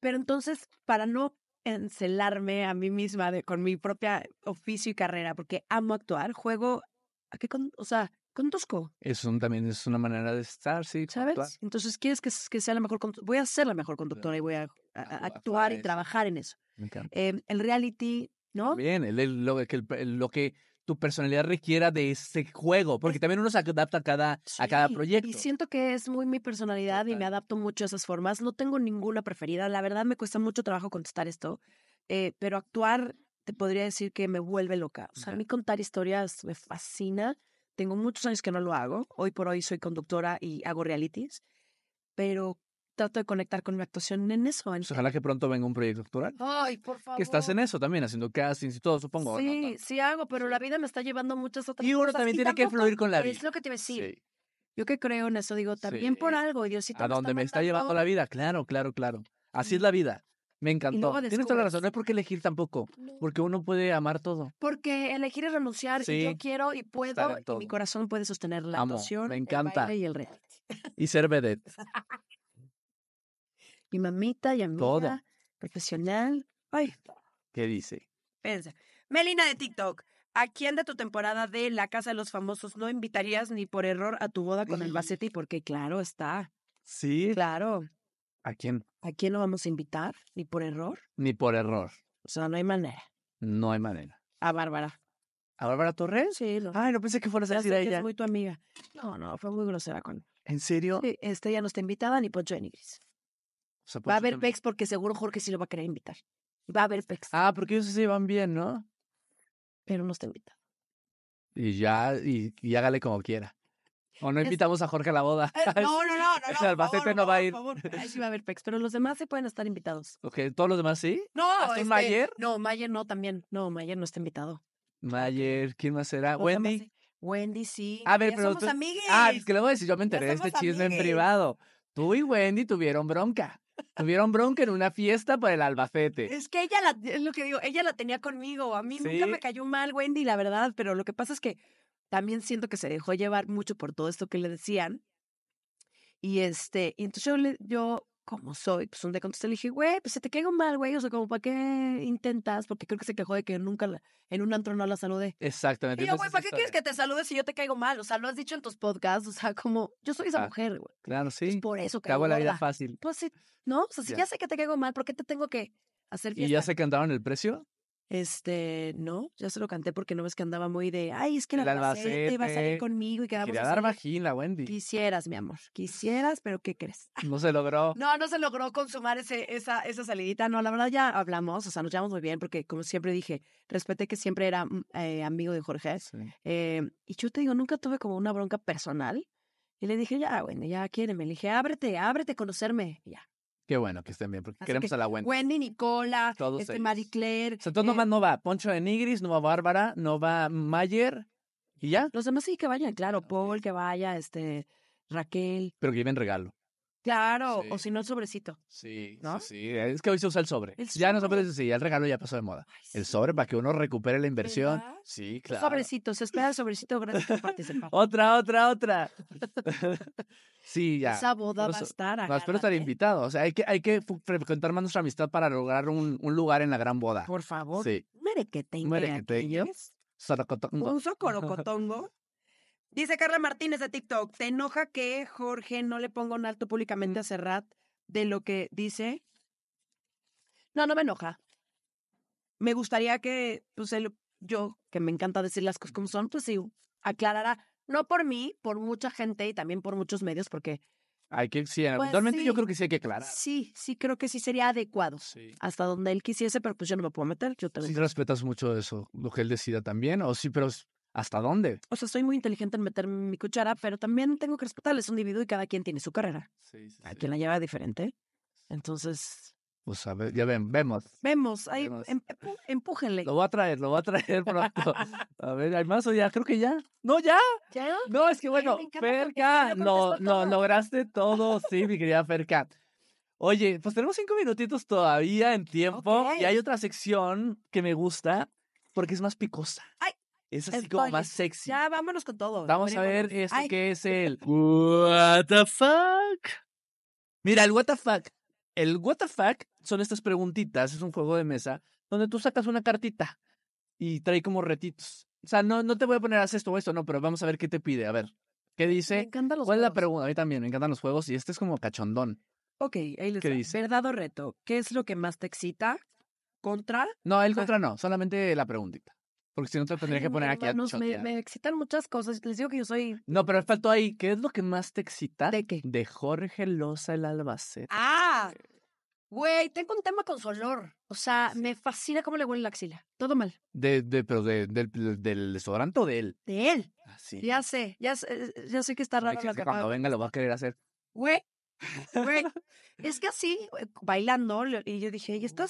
Pero entonces, para no encelarme a mí misma de, con mi propia oficio y carrera, porque amo actuar, juego, ¿a qué con, o sea, conduzco. Eso también es una manera de estar, sí. ¿Sabes? Entonces, ¿quieres que, que, sea la mejor Voy a ser la mejor conductora y voy a, actuar y trabajar en eso. Me encanta. Em, el reality Bien, lo, que, tu personalidad requiera de ese juego, porque e también uno se adapta a cada, a cada proyecto. Y siento que es muy mi personalidad y me adapto mucho a esas formas. No tengo ninguna preferida. La verdad me cuesta mucho trabajo contestar esto, eh, pero actuar te podría decir que me vuelve loca. O sea, a mí contar historias me fascina. Tengo muchos años que no lo hago. Hoy por hoy soy conductora y hago realities, pero trato de conectar con mi actuación en eso. Pues, ojalá que pronto venga un proyecto actoral. Ay, por favor. Que estás en eso también, haciendo castings y todo, supongo. Sí, sí hago, pero la vida me está llevando muchas otras cosas. Y uno también tiene que fluir con la vida. Es lo que te iba a decir. Sí. Yo que creo en eso, digo, también por algo, Diosito. A donde me está llevando la vida, claro, claro, claro. Así es la vida. Me encantó. Tienes toda la razón. No es por elegir tampoco. Porque uno puede amar todo. Porque elegir es renunciar. Sí. yo quiero y puedo. Y mi corazón puede sostener la emoción, me encanta. y el reality. Y ser vedette. mi mamita y amiga, profesional. Ay. ¿Qué dice? Pensa. Melina de TikTok. ¿A quién de tu temporada de La Casa de los Famosos no invitarías ni por error a tu boda con el Bassetti? porque claro, está. Sí. Claro. ¿A quién? ¿A quién lo vamos a invitar? ¿Ni por error? Ni por error. O sea, no hay manera. No hay manera. A Bárbara. ¿A Bárbara Torres? Sí. Ay, no pensé que fueras a decir ella. Es muy tu amiga. No, no, fue muy grosera con... ¿En serio? Sí, este ya no está invitada ni por Jenny Gris va a haber Pex porque seguro Jorge sí lo va a querer invitar. Va a haber Pex. Ah, porque ellos sí van bien, ¿no? Pero no está invitado. Y ya, y, hágale como quiera. O no invitamos a Jorge a la boda. Eh, no, no, no, no. Albacete no va a ir. Ahí sí va a haber Pex, pero los demás sí pueden estar invitados. Ok, ¿todos los demás sí? No, ¿Hasta este, Mayer? No, Mayer no también. No, Mayer no está invitado. Ah, Mayer, ¿quién más será? Wendy. Wendy sí. A ver, pero somos amigues. Ah, que le voy a decir, yo me enteré de este chisme en privado. Tú y Wendy tuvieron bronca. Tuvieron bronca en una fiesta para el Albacete. Es que ella la, es lo que digo, ella la tenía conmigo. A mí nunca me cayó mal Wendy, la verdad, pero lo que pasa es que también siento que se dejó llevar mucho por todo esto que le decían. Y este, entonces yo ¿cómo soy? Pues un día contesté, le dije, güey, pues se te caigo mal, güey. O sea, como, ¿para qué intentas? Porque creo que se quejó de que nunca en un antro no la saludé. Exactamente. Y yo, güey, ¿para qué quieres que te saludes si yo te caigo mal? O sea, lo has dicho en tus podcasts. O sea, como, yo soy esa ah, mujer, güey. Claro, sí. Es por eso que. la vida fácil. Pues sí, ¿no? O sea, si ya sé que te caigo mal, ¿por qué te tengo que hacer fiesta? ¿Y ya sé que andaron el precio? Este, no, ya se lo canté porque no ves que andaba muy de, ay, es que la Albacete va a salir conmigo y quedamos. Quería dar vagina, Wendy. Quisieras, mi amor, quisieras, pero ¿qué crees? No se logró. No, no se logró consumar ese, esa, esa salidita. No, la verdad ya hablamos, o sea, nos llevamos muy bien porque, como siempre dije, respeté que siempre era mm, eh, amigo de Jorge. Eh, y yo te digo, nunca tuve como una bronca personal. Y le dije, ya, Wendy, ya quiere Le dije, ábrete, ábrete conocerme. ya. Qué bueno que estén bien, porque queremos a la Wendy. Wendy, Nicola, este, Marie Claire. O sea, eh nomás no va Poncho de Nigris, no va Bárbara, no va Mayer y ya. Los demás sí que vayan, claro, Paul, que vaya, este, Raquel. Pero que lleven regalo. Claro, o si no, el sobrecito. Sí, sí, es que hoy se usa el sobre. Ya ya sobre? no decir, sí, el regalo ya pasó de moda. El sobre para que uno recupere la inversión. Sí, claro. sobrecito, se espera el sobrecito grande. por otra, otra, otra. sí, ya. Esa boda va a estar No, espero estar invitado. O sea, hay que, hay que frecuentar más nuestra amistad para lograr un, un lugar en la gran boda. Por favor. Sí. Merequeteño. Merequeteño. Sorocotongo. Un socorocotongo. Dice Carla Martínez de TikTok, ¿te enoja que Jorge no le ponga un alto públicamente a Serrat de lo que dice? No, no me enoja. Me gustaría que, pues, yo, que me encanta decir las cosas como son, pues sí, aclarara, no por mí, por mucha gente y también por muchos medios, porque... Hay que, sí, actualmente pues yo creo que sí hay que aclarar. Sí, sí, creo que sí sería adecuado. Hasta donde él quisiese, pero pues yo no me puedo meter. Yo también. respetas mucho eso, lo que él decida también, o sí, pero ¿Hasta dónde? O sea, soy muy inteligente en meter mi cuchara, pero también tengo que respetarles un individuo y cada quien tiene su carrera. Sí, sí, a quien la lleva diferente. Entonces. Pues a ver, ya ven, vemos. Vemos, ahí, em, em, empújenle. Lo voy a traer, lo voy a traer pronto. a ver, ¿hay más o ya? Creo que ya. No, ya. ¿Ya? No, es que bueno, Ferca, No, no, lograste todo, sí, mi querida Ferca. Oye, pues tenemos cinco minutitos todavía en tiempo y hay otra sección que me gusta porque es más picosa. Ay, es así como más sexy. Ya, vámonos con todo. Vamos a ver esto que es el What the fuck. Mira, el What the fuck. El What the fuck son estas preguntitas, es un juego de mesa donde tú sacas una cartita y trae como retitos. O sea, no, no te voy a poner haz esto o esto, no, pero vamos a ver qué te pide. A ver, ¿qué dice? Me encantan los ¿Cuál es la pregunta? A mí también, me encantan los juegos y este es como cachondón. Ok, ahí les ¿Qué dice? Verdad o reto, ¿qué es lo que más te excita? ¿Contra? No, el ah. contra no, solamente la preguntita. Porque si no te tendría que poner aquí a me, me excitan muchas cosas. Les digo que yo soy. No, pero faltó ahí. ¿Qué es lo que más te excita? ¿De qué? De Jorge Loza, el Albacete. ¡Ah! Güey, tengo un tema con su olor. O sea, me fascina cómo le huele la axila. Todo mal. De, de, pero de, del, desodorante o de él. De él. Así. Ah, ya sé, ya sé, eh, ya sé que está raro. que cuando venga lo va a querer hacer. Güey, es que así, eh, bailando, y yo dije, y esto,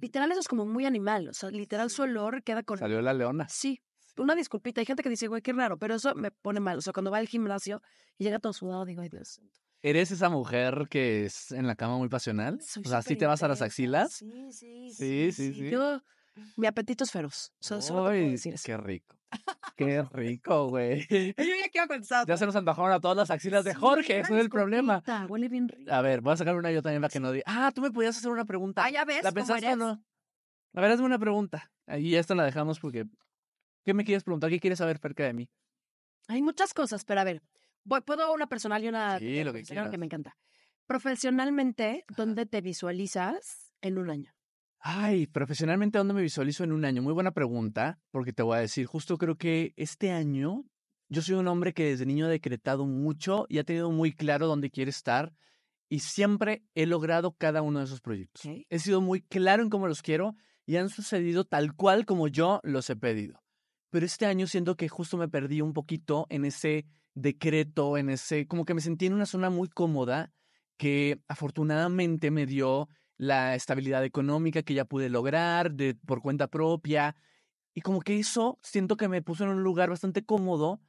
literal, eso es como muy animal, o sea, literal su olor queda con... Salió la leona. Sí, una disculpita, hay gente que dice, güey, qué raro, pero eso me pone mal, o sea, cuando va al gimnasio y llega todo sudado, digo, ay, Dios ¿Eres esa mujer que es en la cama muy pasional? o sea, así te vas a las axilas? Sí, sí, sí. Sí, sí, Yo, mi apetito es feroz. Qué rico. Qué rico, güey. Yo ya quedo cansado. Ya se nos antojaron a todas las axilas de Jorge. Eso es el problema. Huele bien rico. A ver, voy a sacar una yo también la que no di. Ah, tú me podías hacer una pregunta. Ah, ya ves. ¿La pensaste no? A ver, hazme una pregunta. Y esta la dejamos porque. ¿Qué me quieres preguntar? ¿Qué quieres saber cerca de mí? Hay muchas cosas, pero a ver. Voy, ¿Puedo una personal y una. Sí, lo que quieras. que me encanta. Profesionalmente, ¿dónde te visualizas en un año? Ay, profesionalmente, dónde me visualizo en un año? Muy buena pregunta, porque te voy a decir, justo creo que este año yo soy un hombre que desde niño ha decretado mucho y ha tenido muy claro dónde quiere estar y siempre he logrado cada uno de esos proyectos. He sido muy claro en cómo los quiero y han sucedido tal cual como yo los he pedido. Pero este año siento que justo me perdí un poquito en ese decreto, en ese, como que me sentí en una zona muy cómoda que afortunadamente me dio la estabilidad económica que ya pude lograr de, por cuenta propia. Y como que eso siento que me puso en un lugar bastante cómodo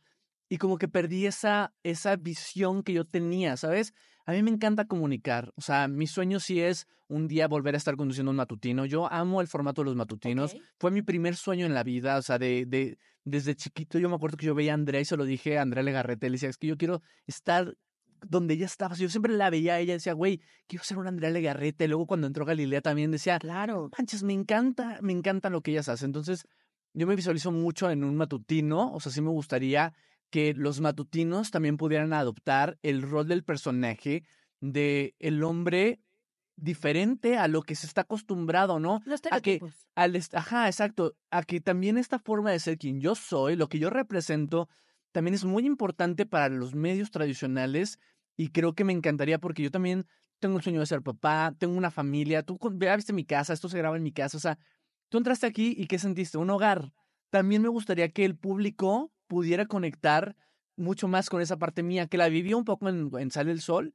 y como que perdí esa, esa visión que yo tenía, ¿sabes? A mí me encanta comunicar. O sea, mi sueño sí es un día volver a estar conduciendo un matutino. Yo amo el formato de los matutinos. Fue mi primer sueño en la vida. O sea, de, de, desde chiquito yo me acuerdo que yo veía a Andrea y se lo dije a Andrea Legarrete. Le decía, es que yo quiero estar donde ella estaba. Yo siempre la veía a ella decía, güey, quiero ser una Andrea Legarreta. Y luego cuando entró Galilea también decía, claro, manches, me encanta, me encanta lo que ellas hacen. Entonces, yo me visualizo mucho en un matutino. O sea, sí me gustaría que los matutinos también pudieran adoptar el rol del personaje de el hombre diferente a lo que se está acostumbrado, ¿no? a que, al, ajá, exacto, a que también esta forma de ser quien yo soy, lo que yo represento, también es muy importante para los medios tradicionales y creo que me encantaría porque yo también tengo el sueño de ser papá, tengo una familia, tú ya viste mi casa, esto se graba en mi casa, o sea, tú entraste aquí y ¿qué sentiste? Un hogar. También me gustaría que el público pudiera conectar mucho más con esa parte mía, que la vivió un poco en, en Sale el Sol,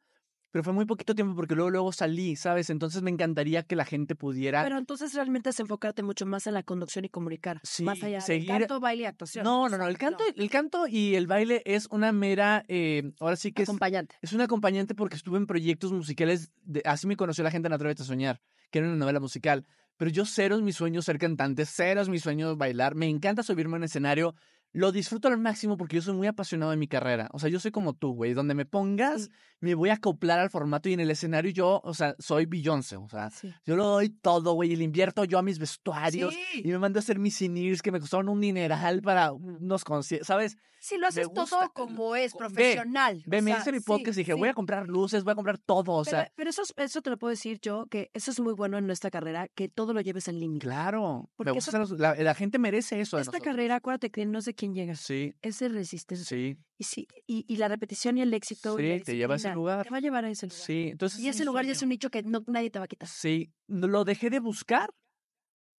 pero fue muy poquito tiempo porque luego, luego salí, ¿sabes? Entonces me encantaría que la gente pudiera... Pero entonces realmente es enfocarte mucho más en la conducción y comunicar, sí, más allá del canto, baile y actuación. No, no, no, el canto, el canto y el baile es una mera, eh, ahora sí que... es... Acompañante. Es, un acompañante porque estuve en proyectos musicales, de, así me conoció la gente en Atrévete a Soñar, que era una novela musical, pero yo cero es mi sueño ser cantante, cero es mi sueño bailar, me encanta subirme a un escenario, lo disfruto al máximo porque yo soy muy apasionado de mi carrera. O sea, yo soy como tú, güey. Donde me pongas, me voy a acoplar al formato y en el escenario yo, o sea, soy Beyoncé. O sea, yo lo doy todo, güey. Y le invierto yo a mis vestuarios y me mando a hacer mis seniors que me costaron un dineral para unos conciertos, ¿sabes? Si lo haces todo como es, profesional. Ve, me hice mi podcast y dije, voy a comprar luces, voy a comprar todo. O sea. pero eso, eso te lo puedo decir yo, que eso es muy bueno en nuestra carrera, que todo lo lleves al límite. Claro. Porque la, gente merece eso. Esta carrera, acuérdate que no sé quién llega. Sí. ese resistencia. Sí. Y, sí, y, la repetición y el éxito. Sí, te lleva a ese lugar. Te va a llevar a ese lugar. Sí, entonces. Y ese lugar ya es un nicho que nadie te va a quitar. Sí, lo dejé de buscar.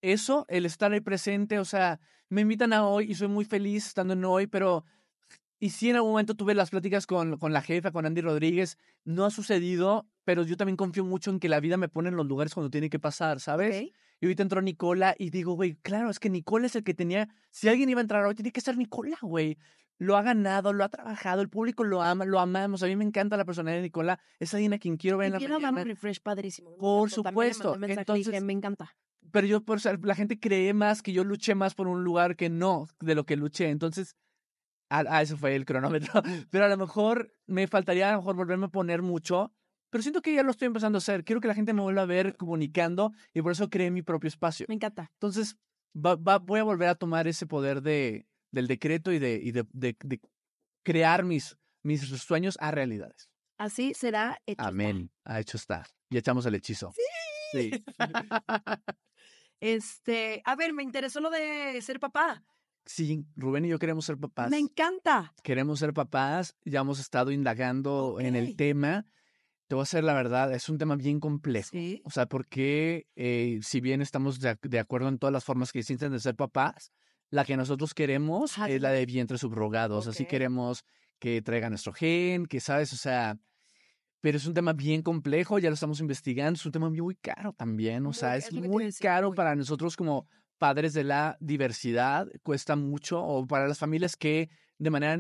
Eso, el estar ahí presente, o sea, me invitan a hoy y soy muy feliz estando en hoy, pero y sí, en algún momento tuve las pláticas con, con, la jefa, con Andy Rodríguez. No ha sucedido, pero yo también confío mucho en que la vida me pone en los lugares cuando tiene que pasar, ¿sabes? Y ahorita entró Nicola y digo, güey, claro, es que Nicola es el que tenía. Si alguien iba a entrar hoy, tiene que ser Nicola, güey. Lo ha ganado, lo ha trabajado, el público lo ama, lo amamos. A mí me encanta la personalidad de Nicola. esa alguien quien quiero ver en la quiero refresh padrísimo. por supuesto. Me me encanta pero yo, por ser, la gente cree más que yo luché más por un lugar que no de lo que luché. Entonces, Ah, ah, eso fue el cronómetro. Pero a lo mejor me faltaría a lo mejor volverme a poner mucho. Pero siento que ya lo estoy empezando a hacer. Quiero que la gente me vuelva a ver comunicando y por eso creé mi propio espacio. Me encanta. Entonces, va, voy a volver a tomar ese poder de, del decreto y de, y de, de, crear mis, mis sueños a realidades. Así será hecho. Amén. Ha hecho está. Y echamos el hechizo. Sí. sí. este, a ver, me interesó lo de ser papá. Sí, Rubén y yo queremos ser papás. Me encanta. Queremos ser papás, ya hemos estado indagando en el tema. Te voy a hacer la verdad, es un tema bien complejo. O sea, porque eh, si bien estamos de, acuerdo en todas las formas que existen de ser papás, la que nosotros queremos ah, es la de vientre subrogados. Así queremos que traiga nuestro gen, que sabes, o sea, pero es un tema bien complejo, ya lo estamos investigando, es un tema muy caro también, o sea, es muy caro para nosotros como padres de la diversidad cuesta mucho o para las familias que de manera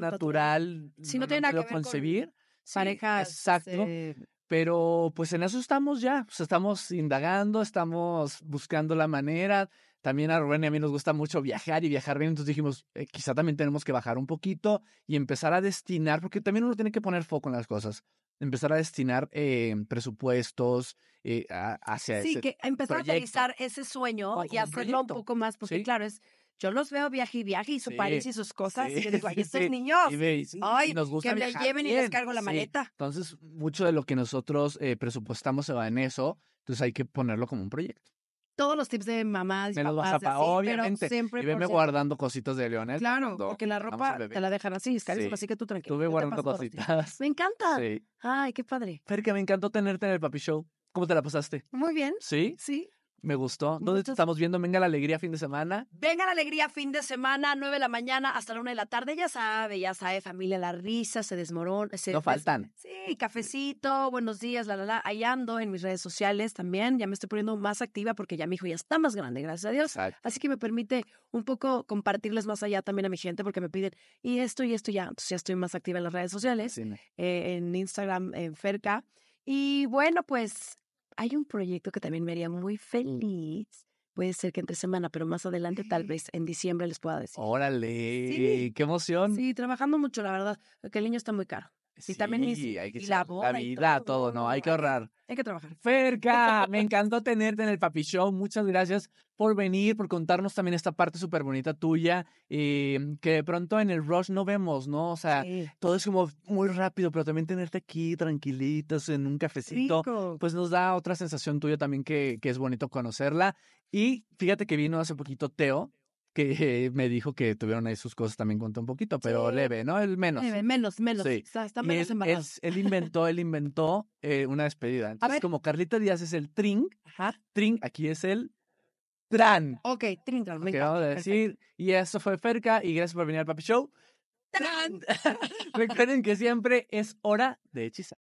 natural si no, tienen concebir parejas exacto este pero pues en eso estamos ya estamos indagando estamos buscando la manera también a Rubén y a mí nos gusta mucho viajar y viajar bien, entonces dijimos, eh, quizá también tenemos que bajar un poquito y empezar a destinar, porque también uno tiene que poner foco en las cosas empezar a destinar eh, presupuestos eh, hacia sí, que empezar a realizar ese sueño y hacerlo un poco más, porque claro, es yo los veo viaje y viaje y su país y sus cosas. y yo digo, ay, estos niños. ay, que me lleven y les cargo la maleta. Entonces, mucho de lo que nosotros eh, presupuestamos se va en eso. Entonces, hay que ponerlo como un proyecto todos los tips de mamás. Me los vas a obviamente. Siempre y veme guardando cositas de leones. Claro, porque la ropa te la dejan así, es así que tú tranquilo. Tuve guardando cositas. Me encanta. Sí. Ay, qué padre. Fer, que me encantó tenerte en el Papi Show. ¿Cómo te la pasaste? Muy bien. ¿Sí? Sí. Me gustó. ¿Dónde estamos viendo? Venga la alegría fin de semana. Venga la alegría fin de semana, 9 de la mañana hasta la 1 de la tarde. Ya sabe, ya sabe, familia La Risa, se desmorona. no faltan. Sí, cafecito, buenos días, la, la, la. Ahí ando en mis redes sociales también. Ya me estoy poniendo más activa porque ya mi hijo ya está más grande, gracias a Dios. Así que me permite un poco compartirles más allá también a mi gente porque me piden y esto y esto ya. Entonces ya estoy más activa en las redes sociales, eh, en Instagram, en Ferca. Y bueno, pues hay un proyecto que también me haría muy feliz. Puede ser que entre semana, pero más adelante, tal vez en diciembre les pueda decir. Órale, qué emoción. Sí, trabajando mucho, la verdad, Que el niño está muy caro sí, hay que y la, vida, todo, ¿no? Hay que ahorrar. Hay que trabajar. Ferca, me encantó tenerte en el Papi Show. Muchas gracias por venir, por contarnos también esta parte súper bonita tuya, y eh, que de pronto en el rush no vemos, ¿no? O sea, todo es como muy rápido, pero también tenerte aquí tranquilitos en un cafecito, Rico. pues nos da otra sensación tuya también que, que es bonito conocerla. Y fíjate que vino hace poquito Teo, que me dijo que tuvieron ahí sus cosas también contó un poquito, pero leve, ¿no? El menos. Leve, menos, menos. está menos embarazado. él inventó, él inventó eh, una despedida. Entonces, A ver. como Carlita Díaz es el tring, tring, aquí es el tran. Ok, tring, tran. Okay, vamos a decir. Y eso fue Ferca y gracias por venir al Papi Show. ¡Tran! Recuerden que siempre es hora de hechizar.